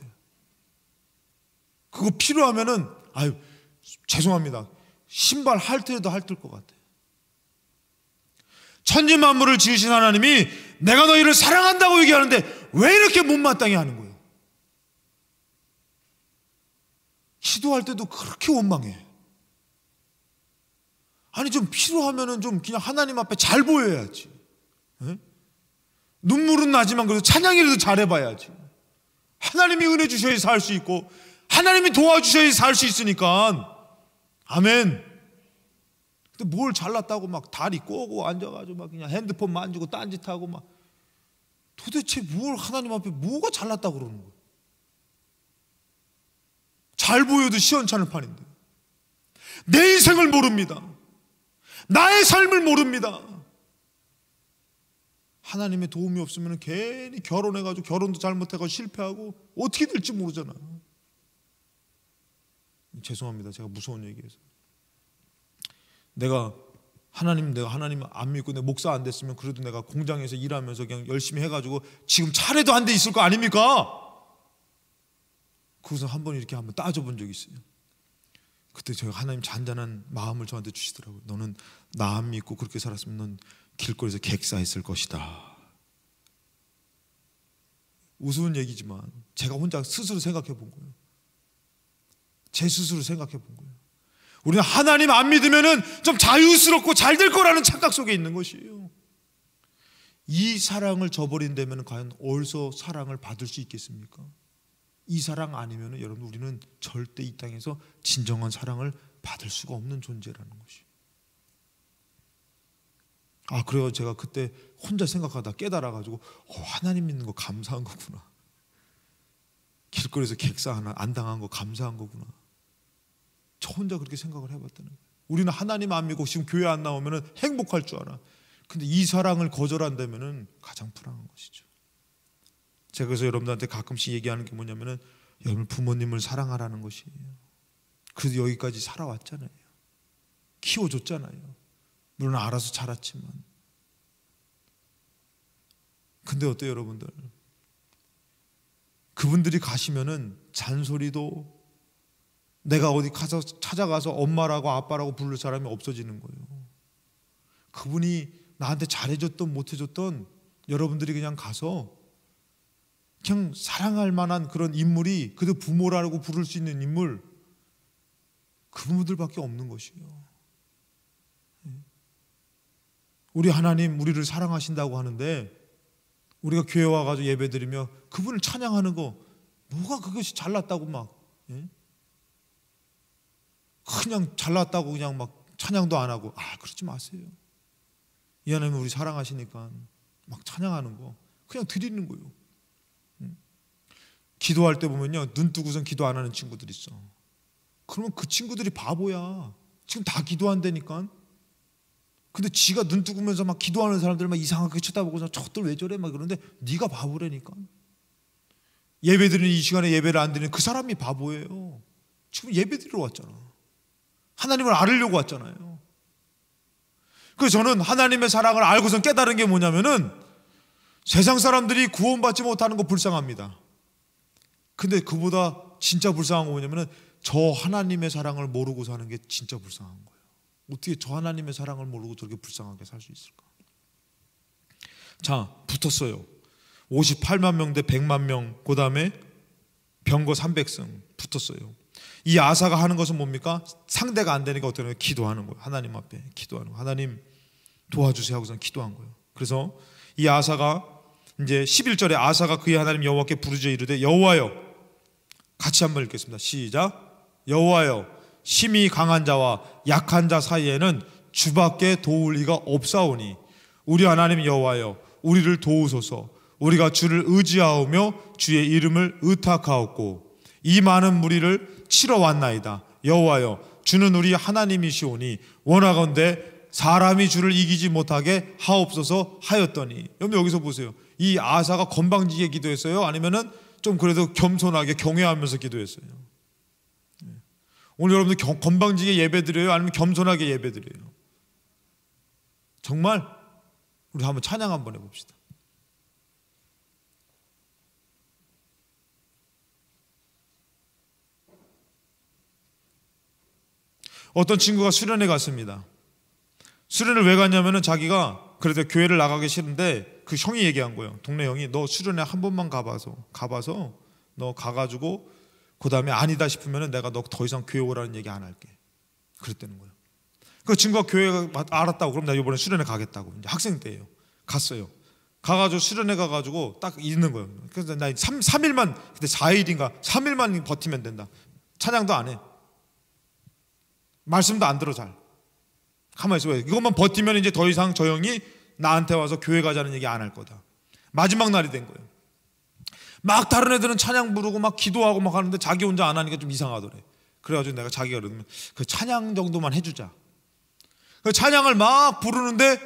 그거 필요하면은 아유 죄송합니다 신발 할때도 할뜰 것 같아 천지 만물을 지으신 하나님이 내가 너희를 사랑한다고 얘기하는데 왜 이렇게 못마땅해 하는 거예요 기도할 때도 그렇게 원망해 아니 좀 필요하면은 좀 그냥 하나님 앞에 잘 보여야지. 네? 눈물은 나지만 그래도 찬양이라도 잘해봐야지. 하나님이 은혜 주셔야 살 수 있고 하나님이 도와주셔야 살 수 있으니까 아멘. 근데 뭘 잘났다고 막 다리 꼬고 앉아가지고 막 그냥 핸드폰 만지고 딴짓하고 막 도대체 뭘 하나님 앞에 뭐가 잘났다고 그러는 거야? 잘 보여도 시원찮을 판인데 내 인생을 모릅니다. 나의 삶을 모릅니다. 하나님의 도움이 없으면 괜히 결혼해가지고 결혼도 잘못해가지고 실패하고 어떻게 될지 모르잖아. 죄송합니다. 제가 무서운 얘기해서. 내가 하나님 내가 하나님 안 믿고 내 목사 안 됐으면 그래도 내가 공장에서 일하면서 그냥 열심히 해가지고 지금 차례도 안 돼 있을 거 아닙니까? 그것은 한번 이렇게 한 번 따져본 적이 있어요. 그때 제가 하나님 잔잔한 마음을 저한테 주시더라고요. 너는 나안 믿고 그렇게 살았으면 넌 길거리에서 객사했을 것이다. 우스운 얘기지만 제가 혼자 스스로 생각해 본 거예요. 제 스스로 생각해 본 거예요. 우리는 하나님 안믿으면좀 자유스럽고 잘 될 거라는 착각 속에 있는 것이에요. 이 사랑을 저버린다면 과연 어디서 사랑을 받을 수 있겠습니까? 이 사랑 아니면 여러분 우리는 절대 이 땅에서 진정한 사랑을 받을 수가 없는 존재라는 것이에요. 아 그래요 제가 그때 혼자 생각하다 깨달아가지고 어, 하나님 있는거 감사한 거구나 길거리에서 객사 하나 안 당한 거 감사한 거구나 저 혼자 그렇게 생각을 해봤다는 거예요 우리는 하나님 안 믿고 지금 교회 안 나오면 행복할 줄 알아 근데 이 사랑을 거절한다면 가장 불안한 것이죠 제가 그래서 여러분들한테 가끔씩 얘기하는 게 뭐냐면은 여러분 부모님을 사랑하라는 것이에요 그래서 여기까지 살아왔잖아요 키워줬잖아요 물론 알아서 자랐지만. 근데 어때요, 여러분들? 그분들이 가시면은 잔소리도 내가 어디 가서 찾아가서 엄마라고 아빠라고 부를 사람이 없어지는 거예요. 그분이 나한테 잘해줬던 못해줬던 여러분들이 그냥 가서 그냥 사랑할 만한 그런 인물이 그들 부모라고 부를 수 있는 인물 그분들밖에 없는 것이요. 에 우리 하나님 우리를 사랑하신다고 하는데 우리가 교회 와가지고 예배드리며 그분을 찬양하는 거 뭐가 그것이 잘났다고 막 예? 그냥 잘났다고 그냥 막 찬양도 안 하고 아 그러지 마세요. 이 하나님 우리 사랑하시니까 막 찬양하는 거 그냥 드리는 거요. 음. 기도할 때 보면요 눈 뜨고선 기도 안 하는 친구들 있어. 그러면 그 친구들이 바보야. 지금 다 기도한다니까 근데 지가 눈 뜨고면서 막 기도하는 사람들 막 이상하게 쳐다보고 저들 왜 저래 막 그러는데 네가 바보라니까. 예배 드리는 이 시간에 예배를 안 드리는 그 사람이 바보예요. 지금 예배 드리러 왔잖아. 하나님을 알으려고 왔잖아요. 그래서 저는 하나님의 사랑을 알고선 깨달은 게 뭐냐면은 세상 사람들이 구원받지 못하는 거 불쌍합니다. 근데 그보다 진짜 불쌍한 거 뭐냐면은 저 하나님의 사랑을 모르고 사는 게 진짜 불쌍한 거예요. 어떻게 저 하나님의 사랑을 모르고 저렇게 불쌍하게 살 수 있을까? 자, 붙었어요. 58만 명 대 100만 명, 그 다음에 병거 300승 붙었어요. 이 아사가 하는 것은 뭡니까? 상대가 안 되니까 어떻게 하냐면 기도하는 거예요. 하나님 앞에 기도하는 거예요. 하나님 도와주세요 하고서 기도한 거예요. 그래서 이 아사가 이제 11절에 아사가 그의 하나님 여호와께 부르짖어 이르되 여호와여 같이 한번 읽겠습니다. 시작. 여호와여 심히 강한 자와 약한 자 사이에는 주밖에 도울 리가 없사오니 우리 하나님 여호와여 우리를 도우소서 우리가 주를 의지하오며 주의 이름을 의탁하옵고 이 많은 무리를 치러 왔나이다 여호와여 주는 우리 하나님이시오니 원하건대 사람이 주를 이기지 못하게 하옵소서 하였더니 여기서 보세요 이 아사가 건방지게 기도했어요 아니면은 좀 그래도 겸손하게 경외하면서 기도했어요 오늘 여러분들 건방지게 예배드려요? 아니면 겸손하게 예배드려요? 정말 우리 한번 찬양 한번 해봅시다. 어떤 친구가 수련회 갔습니다. 수련을 왜 갔냐면은 자기가 그래도 교회를 나가기 싫은데 그 형이 얘기한 거예요. 동네 형이 너 수련회 한 번만 가봐서 가봐서 너 가가지고 그 다음에 아니다 싶으면 내가 너 더 이상 교회 오라는 얘기 안 할게. 그랬다는 거예요. 그 친구가 교회 알았다고 그럼 나 이번에 수련회 가겠다고 이제 학생 때예요. 갔어요. 가가지고 수련회 가가지고 딱 있는 거예요. 그래서 나 3, 3일만 그때 4일인가 3일만 버티면 된다. 찬양도 안 해. 말씀도 안 들어 잘. 가만히 있어. 이것만 버티면 이제 더 이상 저 형이 나한테 와서 교회 가자는 얘기 안 할 거다. 마지막 날이 된 거예요. 막 다른 애들은 찬양 부르고 막 기도하고 막 하는데 자기 혼자 안 하니까 좀 이상하더래. 그래가지고 내가 자기가 그러면 그 찬양 정도만 해주자. 그 찬양을 막 부르는데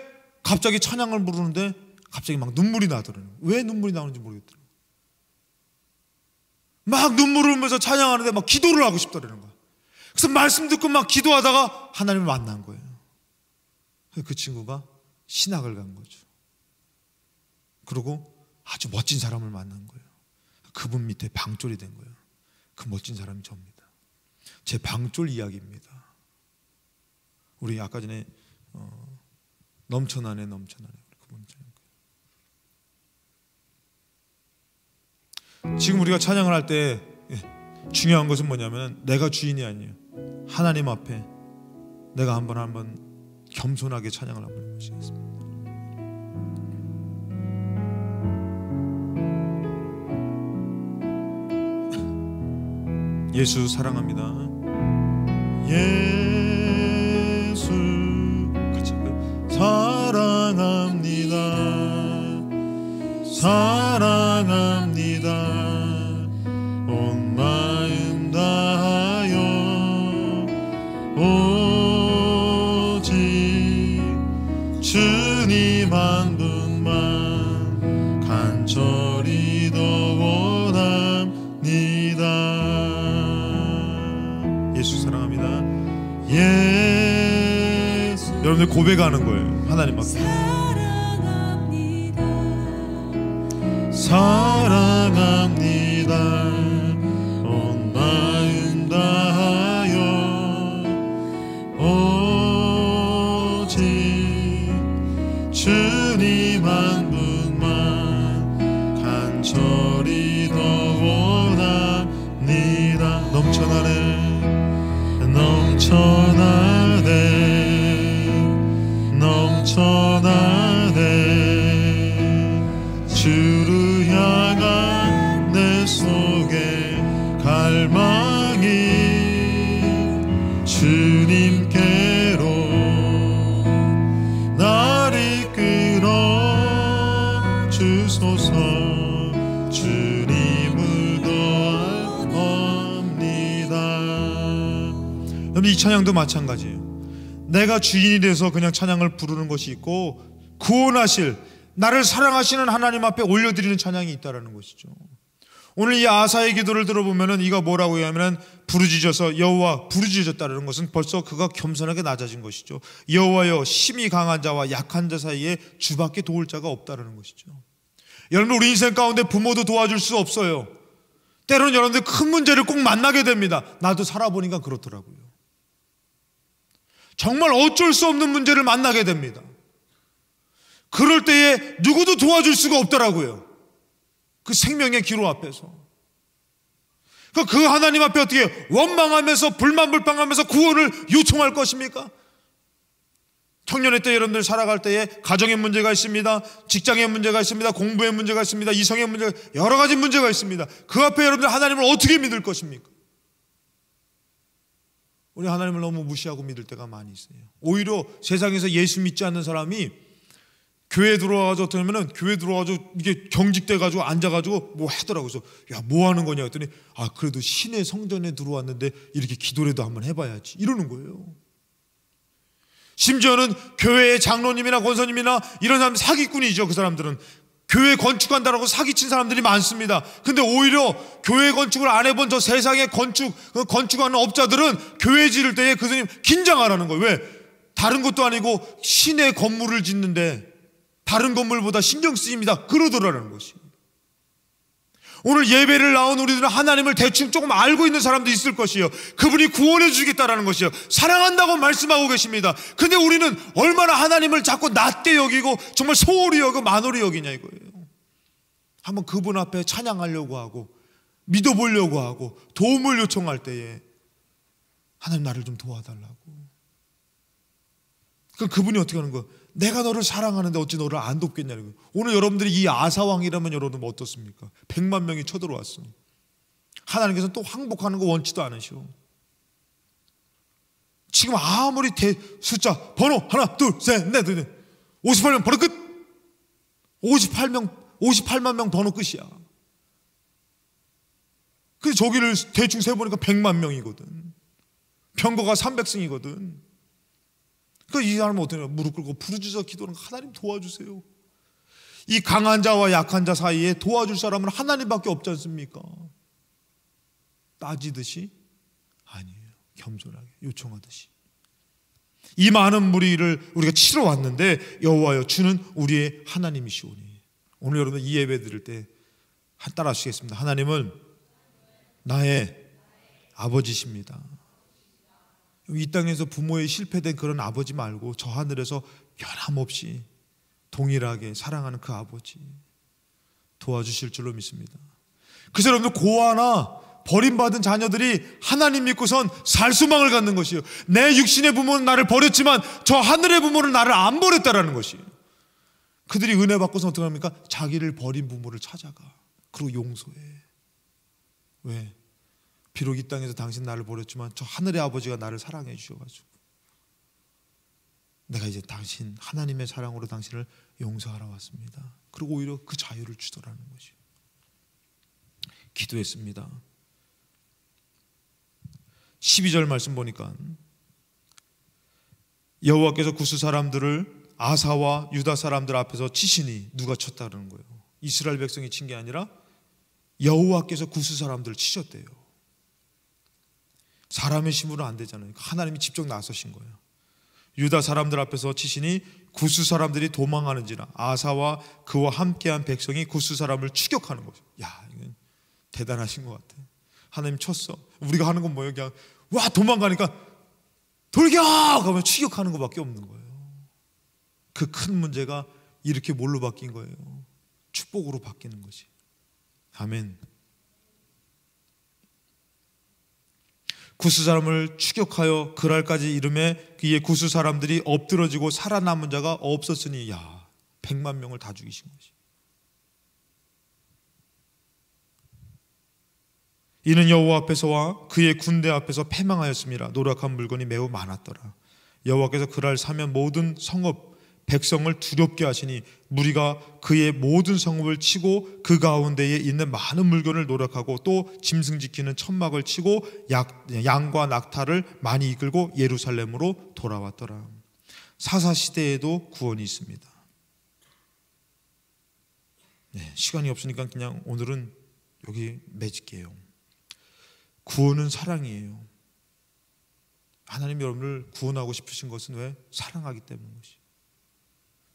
갑자기 찬양을 부르는데 갑자기 막 눈물이 나더래. 왜 눈물이 나오는지 모르겠더래. 막 눈물을 흘리면서 찬양하는데 막 기도를 하고 싶다라는 거야. 그래서 말씀 듣고 막 기도하다가 하나님을 만난 거예요. 그 친구가 신학을 간 거죠. 그리고 아주 멋진 사람을 만난 거예요. 그분 밑에 방졸이된 거예요. 그 멋진 사람이 저입니다. 제 방쫄 이야기입니다. 우리 아까 전에 어, 넘쳐나네 넘쳐나네 그분 지금 우리가 찬양을 할때 예, 중요한 것은 뭐냐면 내가 주인이 아니에요. 하나님 앞에 내가 한번 한번 겸손하게 찬양을 한번 해보시겠습니다. 예수 사랑합니다. 예수 그렇지 사랑합니다. 사랑합니다. 예수 여러분들 고백하는 거예요 하나님 앞에 사랑합니다 사랑합니다 찬양도 마찬가지예요. 내가 주인이 돼서 그냥 찬양을 부르는 것이 있고 구원하실 나를 사랑하시는 하나님 앞에 올려드리는 찬양이 있다라는 것이죠. 오늘 이 아사의 기도를 들어보면은 이가 뭐라고 하냐면은 부르짖어서 여호와 부르짖었다는 것은 벌써 그가 겸손하게 낮아진 것이죠. 여호와여 심히 강한 자와 약한 자 사이에 주밖에 도울 자가 없다라는 것이죠. 여러분 우리 인생 가운데 부모도 도와줄 수 없어요. 때로는 여러분들 큰 문제를 꼭 만나게 됩니다. 나도 살아보니까 그렇더라고요. 정말 어쩔 수 없는 문제를 만나게 됩니다. 그럴 때에 누구도 도와줄 수가 없더라고요. 그 생명의 기로 앞에서. 그러니까 그 하나님 앞에 어떻게 원망하면서 불만불평하면서 구원을 요청할 것입니까? 청년의 때 여러분들 살아갈 때에 가정의 문제가 있습니다. 직장의 문제가 있습니다. 공부의 문제가 있습니다. 이성의 문제 가 여러 가지 문제가 있습니다. 그 앞에 여러분들 하나님을 어떻게 믿을 것입니까? 우리 하나님을 너무 무시하고 믿을 때가 많이 있어요. 오히려 세상에서 예수 믿지 않는 사람이 교회 들어와서 어떻게 하면은 교회 들어와서 이게 경직돼 가지고 앉아 가지고 뭐 하더라고 그래서 야뭐 하는 거냐 했더니 아 그래도 신의 성전에 들어왔는데 이렇게 기도라도 한번 해봐야지 이러는 거예요. 심지어는 교회의 장로님이나 권사님이나 이런 사람 사기꾼이죠. 그 사람들은 교회 건축한다라고 사기친 사람들이 많습니다. 근데 오히려 교회 건축을 안 해본 저 세상의 건축, 그 건축하는 업자들은 교회 지을 때에 그들님 긴장하라는 거예요. 왜? 다른 것도 아니고 신의 건물을 짓는데 다른 건물보다 신경 쓰입니다. 그러더라는 것이. 오늘 예배를 나온 우리들은 하나님을 대충 조금 알고 있는 사람도 있을 것이요. 그분이 구원해 주겠다라는 것이요. 사랑한다고 말씀하고 계십니다. 근데 우리는 얼마나 하나님을 자꾸 낮게 여기고 정말 소홀히 여기고 만홀히 여기냐 이거예요. 한번 그분 앞에 찬양하려고 하고 믿어보려고 하고 도움을 요청할 때에 하나님 나를 좀 도와달라고. 그 그분이 어떻게 하는 거예요? 내가 너를 사랑하는데 어찌 너를 안 돕겠냐는 오늘 여러분들이 이 아사왕이라면 여러분 뭐 어떻습니까? 1만 명이 쳐들어왔으 하나님께서는 또 항복하는 거 원치도 않으시오. 지금 아무리 대, 숫자, 번호, 하나, 둘, 셋, 넷, 넷, 넷. 58명 번호 끝! 58명, 58만 명 번호 끝이야. 그 저기를 대충 세보니까 100만 명이거든. 병거가 300승이거든. 그이 사람은 어떻게 무릎 꿇고 부르짖어 기도하는 하나님 도와주세요. 이 강한 자와 약한 자 사이에 도와줄 사람은 하나님밖에 없지 않습니까? 따지듯이 아니에요. 겸손하게 요청하듯이. 이 많은 무리를 우리가 치러 왔는데 여호와여 주는 우리의 하나님이시오니. 오늘 여러분 이 예배 드릴 때 따라 하시겠습니다. 하나님은 나의 아버지십니다. 이 땅에서 부모의 실패된 그런 아버지 말고 저 하늘에서 변함없이 동일하게 사랑하는 그 아버지 도와주실 줄로 믿습니다. 그래서 여 고아나 버림받은 자녀들이 하나님 믿고선 살 수망을 갖는 것이요. 내 육신의 부모는 나를 버렸지만 저 하늘의 부모는 나를 안 버렸다라는 것이요. 그들이 은혜 받고서 어떻게 합니까? 자기를 버린 부모를 찾아가. 그리고 용서해. 왜? 비록 이 땅에서 당신 나를 버렸지만 저 하늘의 아버지가 나를 사랑해 주셔가지고 내가 이제 당신 하나님의 사랑으로 당신을 용서하러 왔습니다. 그리고 오히려 그 자유를 주더라는 것이 기도했습니다. 12절 말씀 보니까 여호와께서 구스 사람들을 아사와 유다 사람들 앞에서 치시니 누가 쳤다는 거예요. 이스라엘 백성이 친 게 아니라 여호와께서 구스 사람들을 치셨대요. 사람의 힘으로는 안 되잖아요. 그러니까 하나님이 직접 나서신 거예요. 유다 사람들 앞에서 치시니 구스 사람들이 도망하는지라 아사와 그와 함께한 백성이 구스 사람을 추격하는 거죠. 야, 이건 대단하신 것 같아. 하나님 쳤어. 우리가 하는 건 뭐예요? 그냥 와 도망가니까 돌격 하면 추격하는 것밖에 없는 거예요. 그 큰 문제가 이렇게 뭘로 바뀐 거예요? 축복으로 바뀌는 거지. 아멘. 구스 사람을 추격하여 그랄까지 이름에 그의 구스 사람들이 엎드러지고 살아남은 자가 없었으니 야 백만 명을 다 죽이신 것이. 이는 여호와 앞에서와 그의 군대 앞에서 패망하였습니다. 노력한 물건이 매우 많았더라. 여호와께서 그랄 사면 모든 성읍 백성을 두렵게 하시니 무리가 그의 모든 성읍을 치고 그 가운데에 있는 많은 물건을 노력하고 또 짐승 지키는 천막을 치고 양과 낙타를 많이 이끌고 예루살렘으로 돌아왔더라. 사사 시대에도 구원이 있습니다. 네, 시간이 없으니까 그냥 오늘은 여기 맺을게요. 구원은 사랑이에요. 하나님 여러분을 구원하고 싶으신 것은 왜 사랑하기 때문인 것이.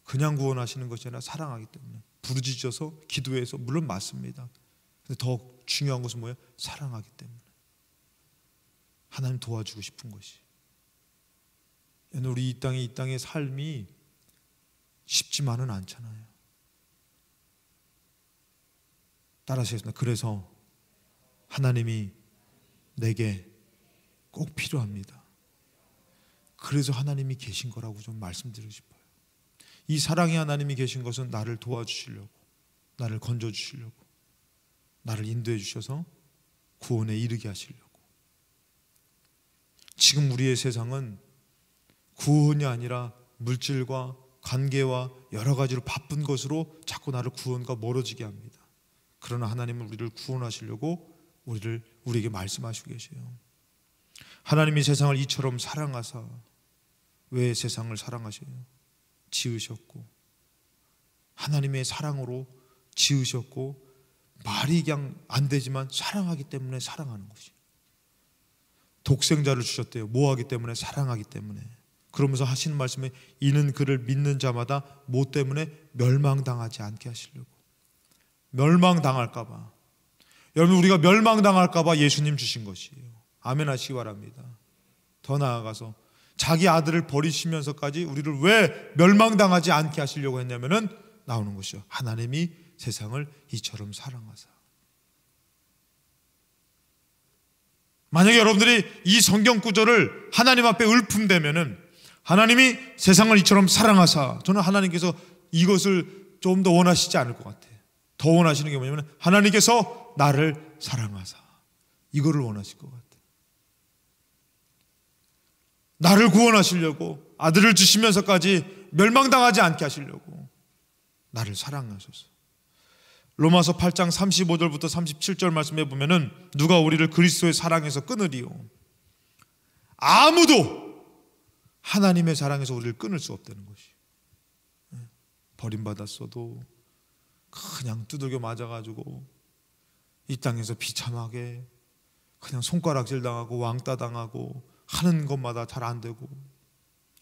그냥 구원하시는 것이 아니라 사랑하기 때문에 부르짖어서 기도해서 물론 맞습니다. 근데 더 중요한 것은 뭐예요? 사랑하기 때문에 하나님 도와주고 싶은 것이. 우리 이 땅에 이 땅의 삶이 쉽지만은 않잖아요. 따라하시겠습니다. 그래서 하나님이 내게 꼭 필요합니다. 그래서 하나님이 계신 거라고 좀 말씀드리고 싶어요. 이 사랑의 하나님이 계신 것은 나를 도와주시려고, 나를 건져주시려고, 나를 인도해 주셔서 구원에 이르게 하시려고. 지금 우리의 세상은 구원이 아니라 물질과 관계와 여러 가지로 바쁜 것으로 자꾸 나를 구원과 멀어지게 합니다. 그러나 하나님은 우리를 구원하시려고 우리를 우리에게 말씀하시고 계세요. 하나님이 세상을 이처럼 사랑하사 왜 세상을 사랑하세요? 지으셨고 하나님의 사랑으로 지으셨고 말이 그냥 안 되지만 사랑하기 때문에 사랑하는 것이 독생자를 주셨대요. 뭐하기 때문에 사랑하기 때문에. 그러면서 하시는 말씀에 이는 그를 믿는 자마다 뭐 때문에 멸망당하지 않게 하시려고. 멸망당할까 봐. 여러분 우리가 멸망당할까 봐 예수님 주신 것이에요. 아멘 하시기 바랍니다. 더 나아가서 자기 아들을 버리시면서까지 우리를 왜 멸망당하지 않게 하시려고 했냐면은 나오는 것이요. 하나님이 세상을 이처럼 사랑하사. 만약에 여러분들이 이 성경 구절을 하나님 앞에 읊음되면은 하나님이 세상을 이처럼 사랑하사. 저는 하나님께서 이것을 좀 더 원하시지 않을 것 같아요. 더 원하시는 게 뭐냐면 하나님께서 나를 사랑하사. 이거를 원하실 것 같아요. 나를 구원하시려고 아들을 주시면서까지 멸망당하지 않게 하시려고 나를 사랑하셔서 로마서 8장 35절부터 37절 말씀해 보면은 누가 우리를 그리스도의 사랑에서 끊으리요. 아무도 하나님의 사랑에서 우리를 끊을 수 없다는 것이. 예? 버림받았어도 그냥 두들겨 맞아가지고 이 땅에서 비참하게 그냥 손가락질 당하고 왕따 당하고 하는 것마다 잘 안 되고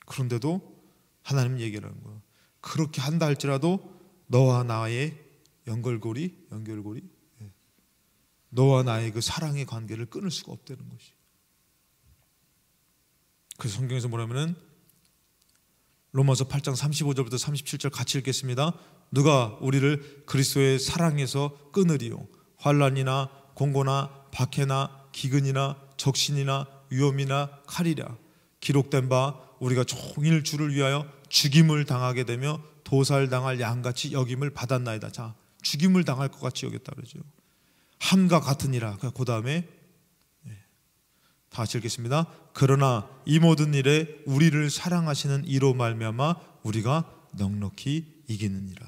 그런데도 하나님 얘기를 하는 거 그렇게 한다 할지라도 너와 나의 연결고리, 연결고리, 예. 너와 나의 그 사랑의 관계를 끊을 수가 없다는 것이. 그래서 성경에서 뭐냐면은 로마서 8장 35절부터 37절 같이 읽겠습니다. 누가 우리를 그리스도의 사랑에서 끊으리요? 환란이나 공고나 박해나 기근이나 적신이나 위험이나 칼이라 기록된 바 우리가 종일 주를 위하여 죽임을 당하게 되며 도살당할 양같이 여김을 받았나이다. 자, 죽임을 당할 것 같이 여겼다 그러죠. 함과 같으니라. 그 다음에 예, 다시 읽겠습니다. 그러나 이 모든 일에 우리를 사랑하시는 이로 말미암아 우리가 넉넉히 이기느니라.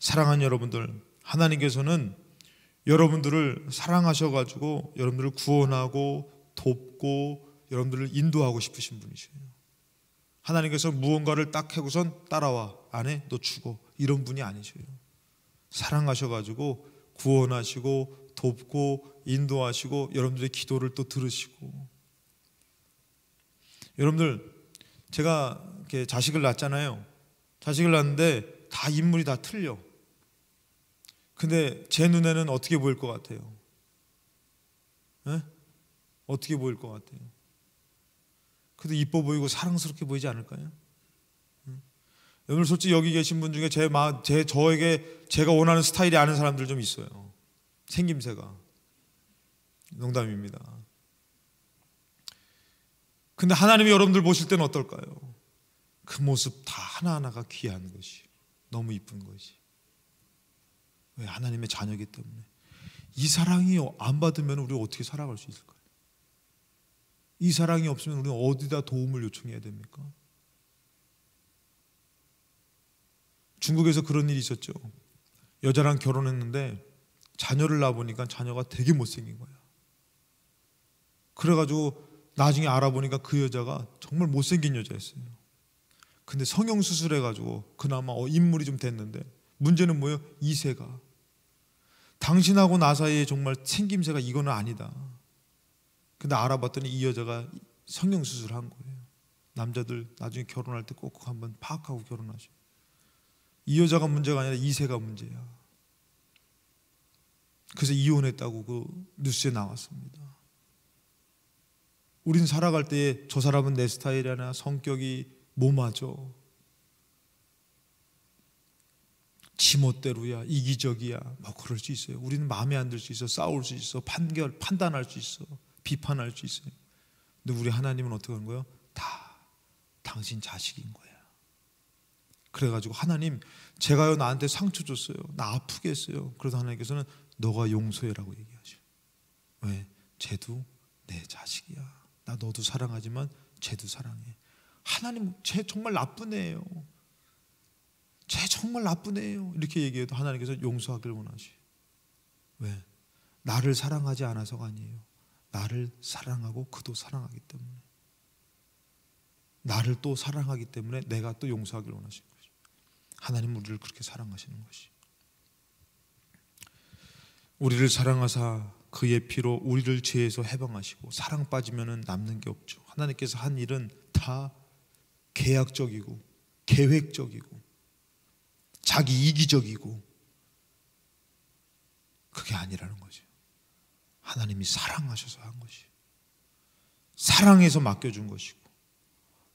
사랑하는 여러분들, 하나님께서는 여러분들을 사랑하셔 가지고 여러분들을 구원하고 돕고 여러분들을 인도하고 싶으신 분이세요 하나님께서 무언가를 딱 해고선 따라와 안에 너 죽어 이런 분이 아니셔요. 사랑하셔가지고 구원하시고 돕고 인도하시고 여러분들의 기도를 또 들으시고 여러분들 제가 이렇게 자식을 낳잖아요. 자식을 낳는데 다 인물이 다 틀려. 근데 제 눈에는 어떻게 보일 것 같아요? 에? 예? 어떻게 보일 것 같아요? 그래도 이뻐 보이고 사랑스럽게 보이지 않을까요? 여러분 솔직히 여기 계신 분 중에 제, 마, 제 저에게 제가 원하는 스타일이 아는 사람들 좀 있어요. 생김새가 농담입니다. 근데 하나님이 여러분들 보실 때는 어떨까요? 그 모습 다 하나하나가 귀한 것이 너무 이쁜 것이 왜 하나님의 자녀이기 때문에 이 사랑이 안 받으면 우리 어떻게 살아갈 수 있을까요? 이 사랑이 없으면 우리는 어디다 도움을 요청해야 됩니까? 중국에서 그런 일이 있었죠. 여자랑 결혼했는데 자녀를 낳아보니까 자녀가 되게 못생긴 거야. 그래가지고 나중에 알아보니까 그 여자가 정말 못생긴 여자였어요. 근데 성형수술 해가지고 그나마 어, 인물이 좀 됐는데 문제는 뭐예요? 이세가. 당신하고 나 사이에 정말 생김새가 이거는 아니다. 근데 알아봤더니 이 여자가 성형 수술을 한 거예요. 남자들 나중에 결혼할 때 꼭꼭 한번 파악하고 결혼하셔. 이 여자가 문제가 아니라 이세가 문제야. 그래서 이혼했다고 그 뉴스에 나왔습니다. 우린 살아갈 때 저 사람은 내 스타일이나 성격이 뭐마죠. 지멋대로야 이기적이야 뭐 그럴 수 있어요. 우리는 마음에 안 들 수 있어 싸울 수 있어 판결 판단할 수 있어 비판할 수 있어요. 근데 우리 하나님은 어떻게 하는 거예요? 다 당신 자식인 거예요. 그래가지고 하나님 제가요 나한테 상처 줬어요. 나 아프게 했어요. 그래서 하나님께서는 너가 용서해라고 얘기하죠. 왜? 쟤도 내 자식이야. 나 너도 사랑하지만 쟤도 사랑해. 하나님 쟤 정말 나쁜 애예요. 쟤 정말 나쁜 애예요. 이렇게 얘기해도 하나님께서 용서하길 원하지. 왜? 나를 사랑하지 않아서가 아니에요. 나를 사랑하고 그도 사랑하기 때문에 나를 또 사랑하기 때문에 내가 또 용서하기를 원하시는 거 하나님 우리를 그렇게 사랑하시는 것이. 우리를 사랑하사 그의 피로 우리를 죄에서 해방하시고 사랑 빠지면은 남는 게 없죠. 하나님께서 한 일은 다 계약적이고 계획적이고 자기 이기적이고 그게 아니라는 거죠. 하나님이 사랑하셔서 한 것이. 사랑해서 맡겨준 것이고,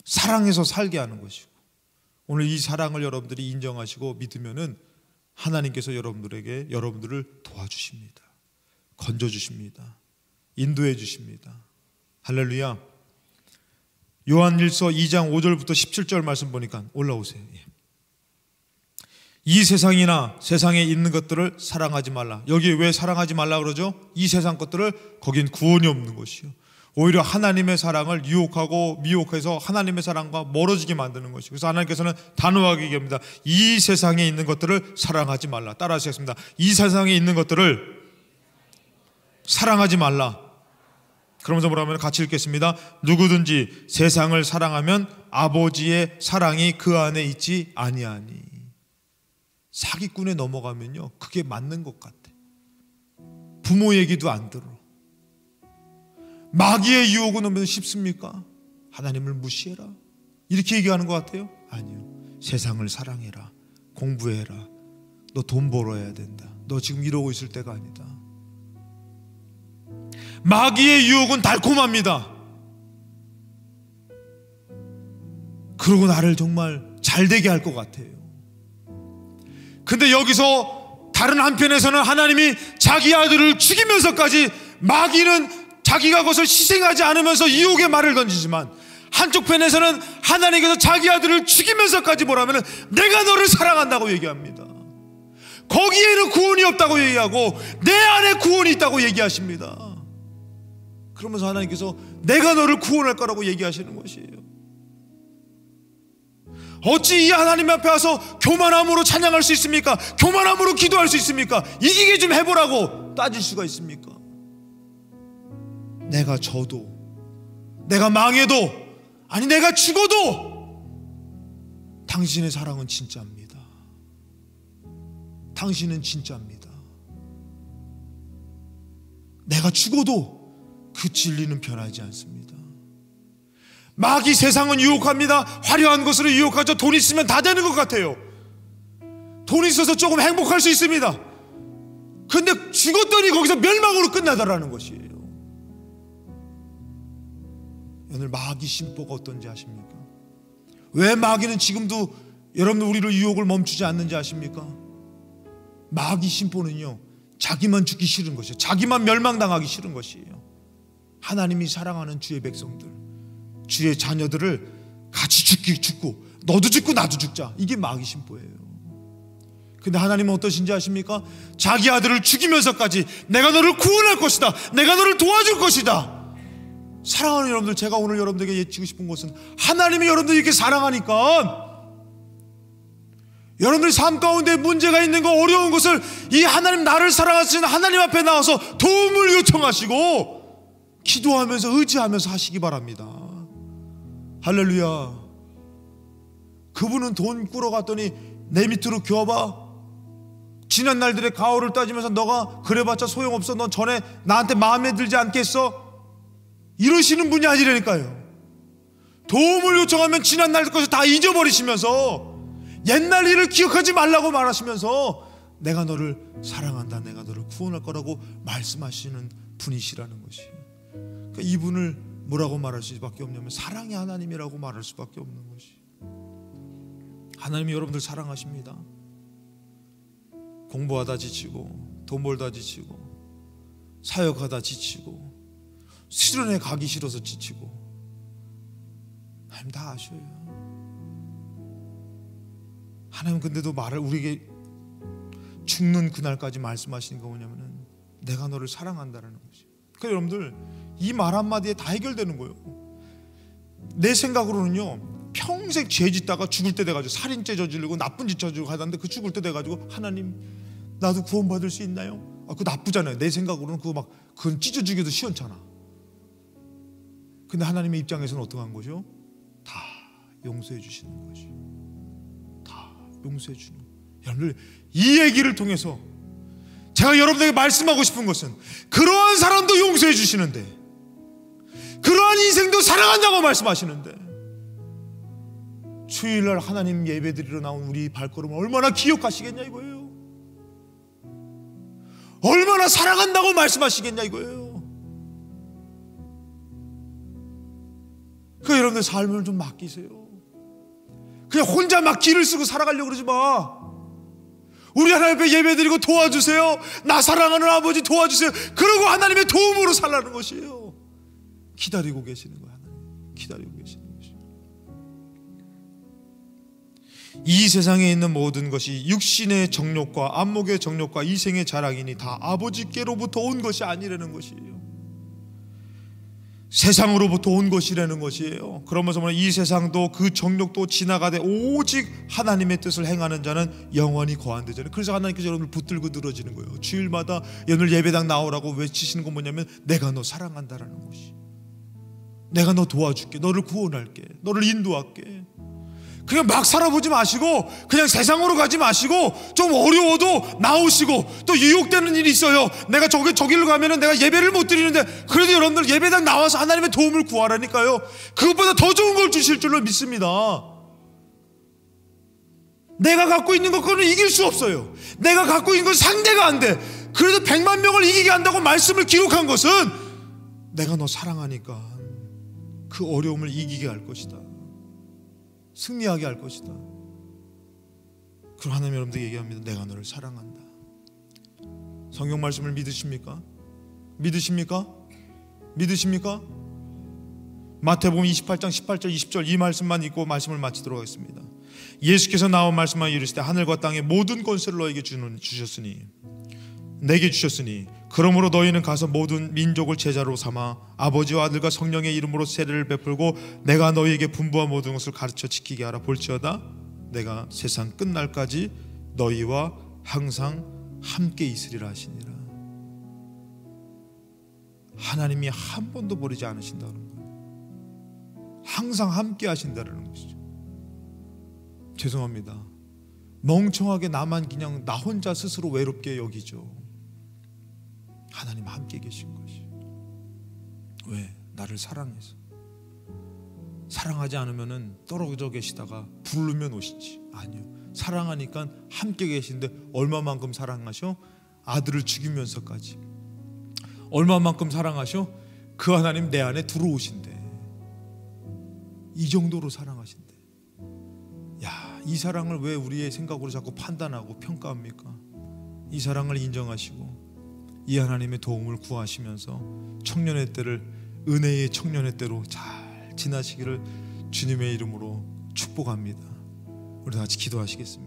사랑해서 살게 하는 것이고, 오늘 이 사랑을 여러분들이 인정하시고 믿으면은 하나님께서 여러분들에게 여러분들을 도와주십니다. 건져주십니다. 인도해 주십니다. 할렐루야. 요한일서 2장 5절부터 17절 말씀 보니까 올라오세요. 예. 이 세상이나 세상에 있는 것들을 사랑하지 말라. 여기 왜 사랑하지 말라 그러죠? 이 세상 것들을 거긴 구원이 없는 것이요. 오히려 하나님의 사랑을 유혹하고 미혹해서 하나님의 사랑과 멀어지게 만드는 것이요. 그래서 하나님께서는 단호하게 얘기합니다. 이 세상에 있는 것들을 사랑하지 말라. 따라하시겠습니다. 이 세상에 있는 것들을 사랑하지 말라. 그러면서 뭐라면 같이 읽겠습니다. 누구든지 세상을 사랑하면 아버지의 사랑이 그 안에 있지 아니하니. 사기꾼에 넘어가면요. 그게 맞는 것 같아. 부모 얘기도 안 들어. 마귀의 유혹은 오면 쉽습니까? 하나님을 무시해라. 이렇게 얘기하는 것 같아요? 아니요. 세상을 사랑해라. 공부해라. 너 돈 벌어야 된다. 너 지금 이러고 있을 때가 아니다. 마귀의 유혹은 달콤합니다. 그러고 나를 정말 잘 되게 할 것 같아요. 근데 여기서 다른 한편에서는 하나님이 자기 아들을 죽이면서까지 마귀는 자기가 그것을 희생하지 않으면서 이혹의 말을 던지지만 한쪽 편에서는 하나님께서 자기 아들을 죽이면서까지 뭐라면 내가 너를 사랑한다고 얘기합니다. 거기에는 구원이 없다고 얘기하고 내 안에 구원이 있다고 얘기하십니다. 그러면서 하나님께서 내가 너를 구원할 거라고 얘기하시는 것이에요. 어찌 이 하나님 앞에 와서 교만함으로 찬양할 수 있습니까? 교만함으로 기도할 수 있습니까? 이기게 좀 해보라고 따질 수가 있습니까? 내가 져도, 내가 망해도, 아니 내가 죽어도 당신의 사랑은 진짜입니다. 당신은 진짜입니다. 내가 죽어도 그 진리는 변하지 않습니다. 마귀 세상은 유혹합니다. 화려한 것으로 유혹하죠. 돈 있으면 다 되는 것 같아요. 돈이 있어서 조금 행복할 수 있습니다. 근데 죽었더니 거기서 멸망으로 끝나더라는 것이에요. 오늘 마귀 심보가 어떤지 아십니까? 왜 마귀는 지금도 여러분 우리를 유혹을 멈추지 않는지 아십니까? 마귀 심보는요. 자기만 죽기 싫은 것이에요. 자기만 멸망당하기 싫은 것이에요. 하나님이 사랑하는 주의 백성들. 주의 자녀들을 같이 죽기 죽고 너도 죽고 나도 죽자. 이게 마귀 심보예요. 근데 하나님은 어떠신지 아십니까? 자기 아들을 죽이면서까지 내가 너를 구원할 것이다. 내가 너를 도와줄 것이다. 사랑하는 여러분들, 제가 오늘 여러분들에게 예치고 싶은 것은 하나님이 여러분들 이렇게 사랑하니까 여러분들삶 가운데 문제가 있는 거 어려운 것을 이 하나님 나를 사랑하시는 하나님 앞에 나와서 도움을 요청하시고 기도하면서 의지하면서 하시기 바랍니다. 할렐루야. 그분은 돈 꾸러 갔더니 내 밑으로 기어봐. 지난 날들의 가오를 따지면서 너가 그래봤자 소용없어. 넌 전에 나한테 마음에 들지 않겠어? 이러시는 분이 아니라니까요. 도움을 요청하면 지난 날 것을 다 잊어버리시면서 옛날 일을 기억하지 말라고 말하시면서 내가 너를 사랑한다. 내가 너를 구원할 거라고 말씀하시는 분이시라는 것이 그러니까 이분을 뭐라고 말할 수밖에 없냐면 사랑이 하나님이라고 말할 수밖에 없는 것이. 하나님이 여러분들 사랑하십니다. 공부하다 지치고 돈 벌다 지치고 사역하다 지치고 수련회 가기 싫어서 지치고 하나님 다 아셔요. 하나님 근데도 말을 우리에게 죽는 그날까지 말씀하시는 거뭐냐면 내가 너를 사랑한다라는 것이. 그러니까 여러분들 이말 한마디에 다 해결되는 거예요. 내 생각으로는요. 평생 죄 짓다가 죽을 때 돼가지고 살인죄 저지르고 나쁜 짓 저지르고 하던데 그 죽을 때 돼가지고 하나님 나도 구원받을 수 있나요? 아, 그 나쁘잖아요. 내 생각으로는 그거 막 그건 찢어 죽여도 시원찮아. 근데 하나님의 입장에서는 어떠한 거죠? 다 용서해 주시는 거지. 다 용서해 주는. 여러분들 이 얘기를 통해서 제가 여러분에게 말씀하고 싶은 것은 그러한 사람도 용서해 주시는데 그러한 인생도 사랑한다고 말씀하시는데 주일날 하나님 예배드리러 나온 우리 발걸음을 얼마나 기억하시겠냐 이거예요. 얼마나 사랑한다고 말씀하시겠냐 이거예요. 그 여러분들 삶을 좀 맡기세요. 그냥 혼자 막 길을 쓰고 살아가려고 그러지 마. 우리 하나님 앞에 예배드리고 도와주세요. 나 사랑하는 아버지 도와주세요. 그러고 하나님의 도움으로 살라는 것이에요. 기다리고 계시는 거예요. 하나님. 기다리고 계시는 것이. 이 세상에 있는 모든 것이 육신의 정욕과 안목의 정욕과 이생의 자랑이니 다 아버지께로부터 온 것이 아니라는 것이에요. 세상으로부터 온 것이라는 것이에요. 그러면서 이 세상도 그 정욕도 지나가되 오직 하나님의 뜻을 행하는 자는 영원히 거한되잖아요. 그래서 하나님께서 여러분을 붙들고 늘어지는 거예요. 주일마다 오늘 예배당 나오라고 외치시는 건 뭐냐면 내가 너 사랑한다라는 것이. 내가 너 도와줄게. 너를 구원할게. 너를 인도할게. 그냥 막 살아보지 마시고 그냥 세상으로 가지 마시고 좀 어려워도 나오시고 또 유혹되는 일이 있어요. 내가 저기 저길로 가면은 내가 예배를 못 드리는데 그래도 여러분들 예배당 나와서 하나님의 도움을 구하라니까요. 그것보다 더 좋은 걸 주실 줄로 믿습니다. 내가 갖고 있는 것거는 이길 수 없어요. 내가 갖고 있는 건 상대가 안 돼. 그래도 백만 명을 이기게 한다고 말씀을 기록한 것은 내가 너 사랑하니까 그 어려움을 이기게 할 것이다. 승리하게 할 것이다. 그 하나님 여러분들 얘기합니다. 내가 너를 사랑한다. 성경 말씀을 믿으십니까? 믿으십니까? 믿으십니까? 마태복음 28장 18절 20절 이 말씀만 읽고 말씀을 마치도록 하겠습니다. 예수께서 나온 말씀만 이르시되 하늘과 땅의 모든 권세를 너에게 주는, 주셨으니 내게 주셨으니 그러므로 너희는 가서 모든 민족을 제자로 삼아 아버지와 아들과 성령의 이름으로 세례를 베풀고 내가 너희에게 분부한 모든 것을 가르쳐 지키게 하라 볼지어다 내가 세상 끝날까지 너희와 항상 함께 있으리라 하시니라 하나님이 한 번도 버리지 않으신다는 거예요 항상 함께 하신다는 것이죠 죄송합니다 멍청하게 나만 그냥 나 혼자 스스로 외롭게 여기죠 하나님 함께 계신 것이. 왜? 나를 사랑해서. 사랑하지 않으면 떨어져 계시다가 부르면 오시지. 아니요. 사랑하니까 함께 계신데 얼마만큼 사랑하셔? 아들을 죽이면서까지. 얼마만큼 사랑하셔? 그 하나님 내 안에 들어오신대. 이 정도로 사랑하신대. 야, 이 사랑을 왜 우리의 생각으로 자꾸 판단하고 평가합니까? 이 사랑을 인정하시고 이 하나님의 도움을 구하시면서 청년의 때를 은혜의 청년의 때로 잘 지나시기를 주님의 이름으로 축복합니다. 우리 다 같이 기도하시겠습니다.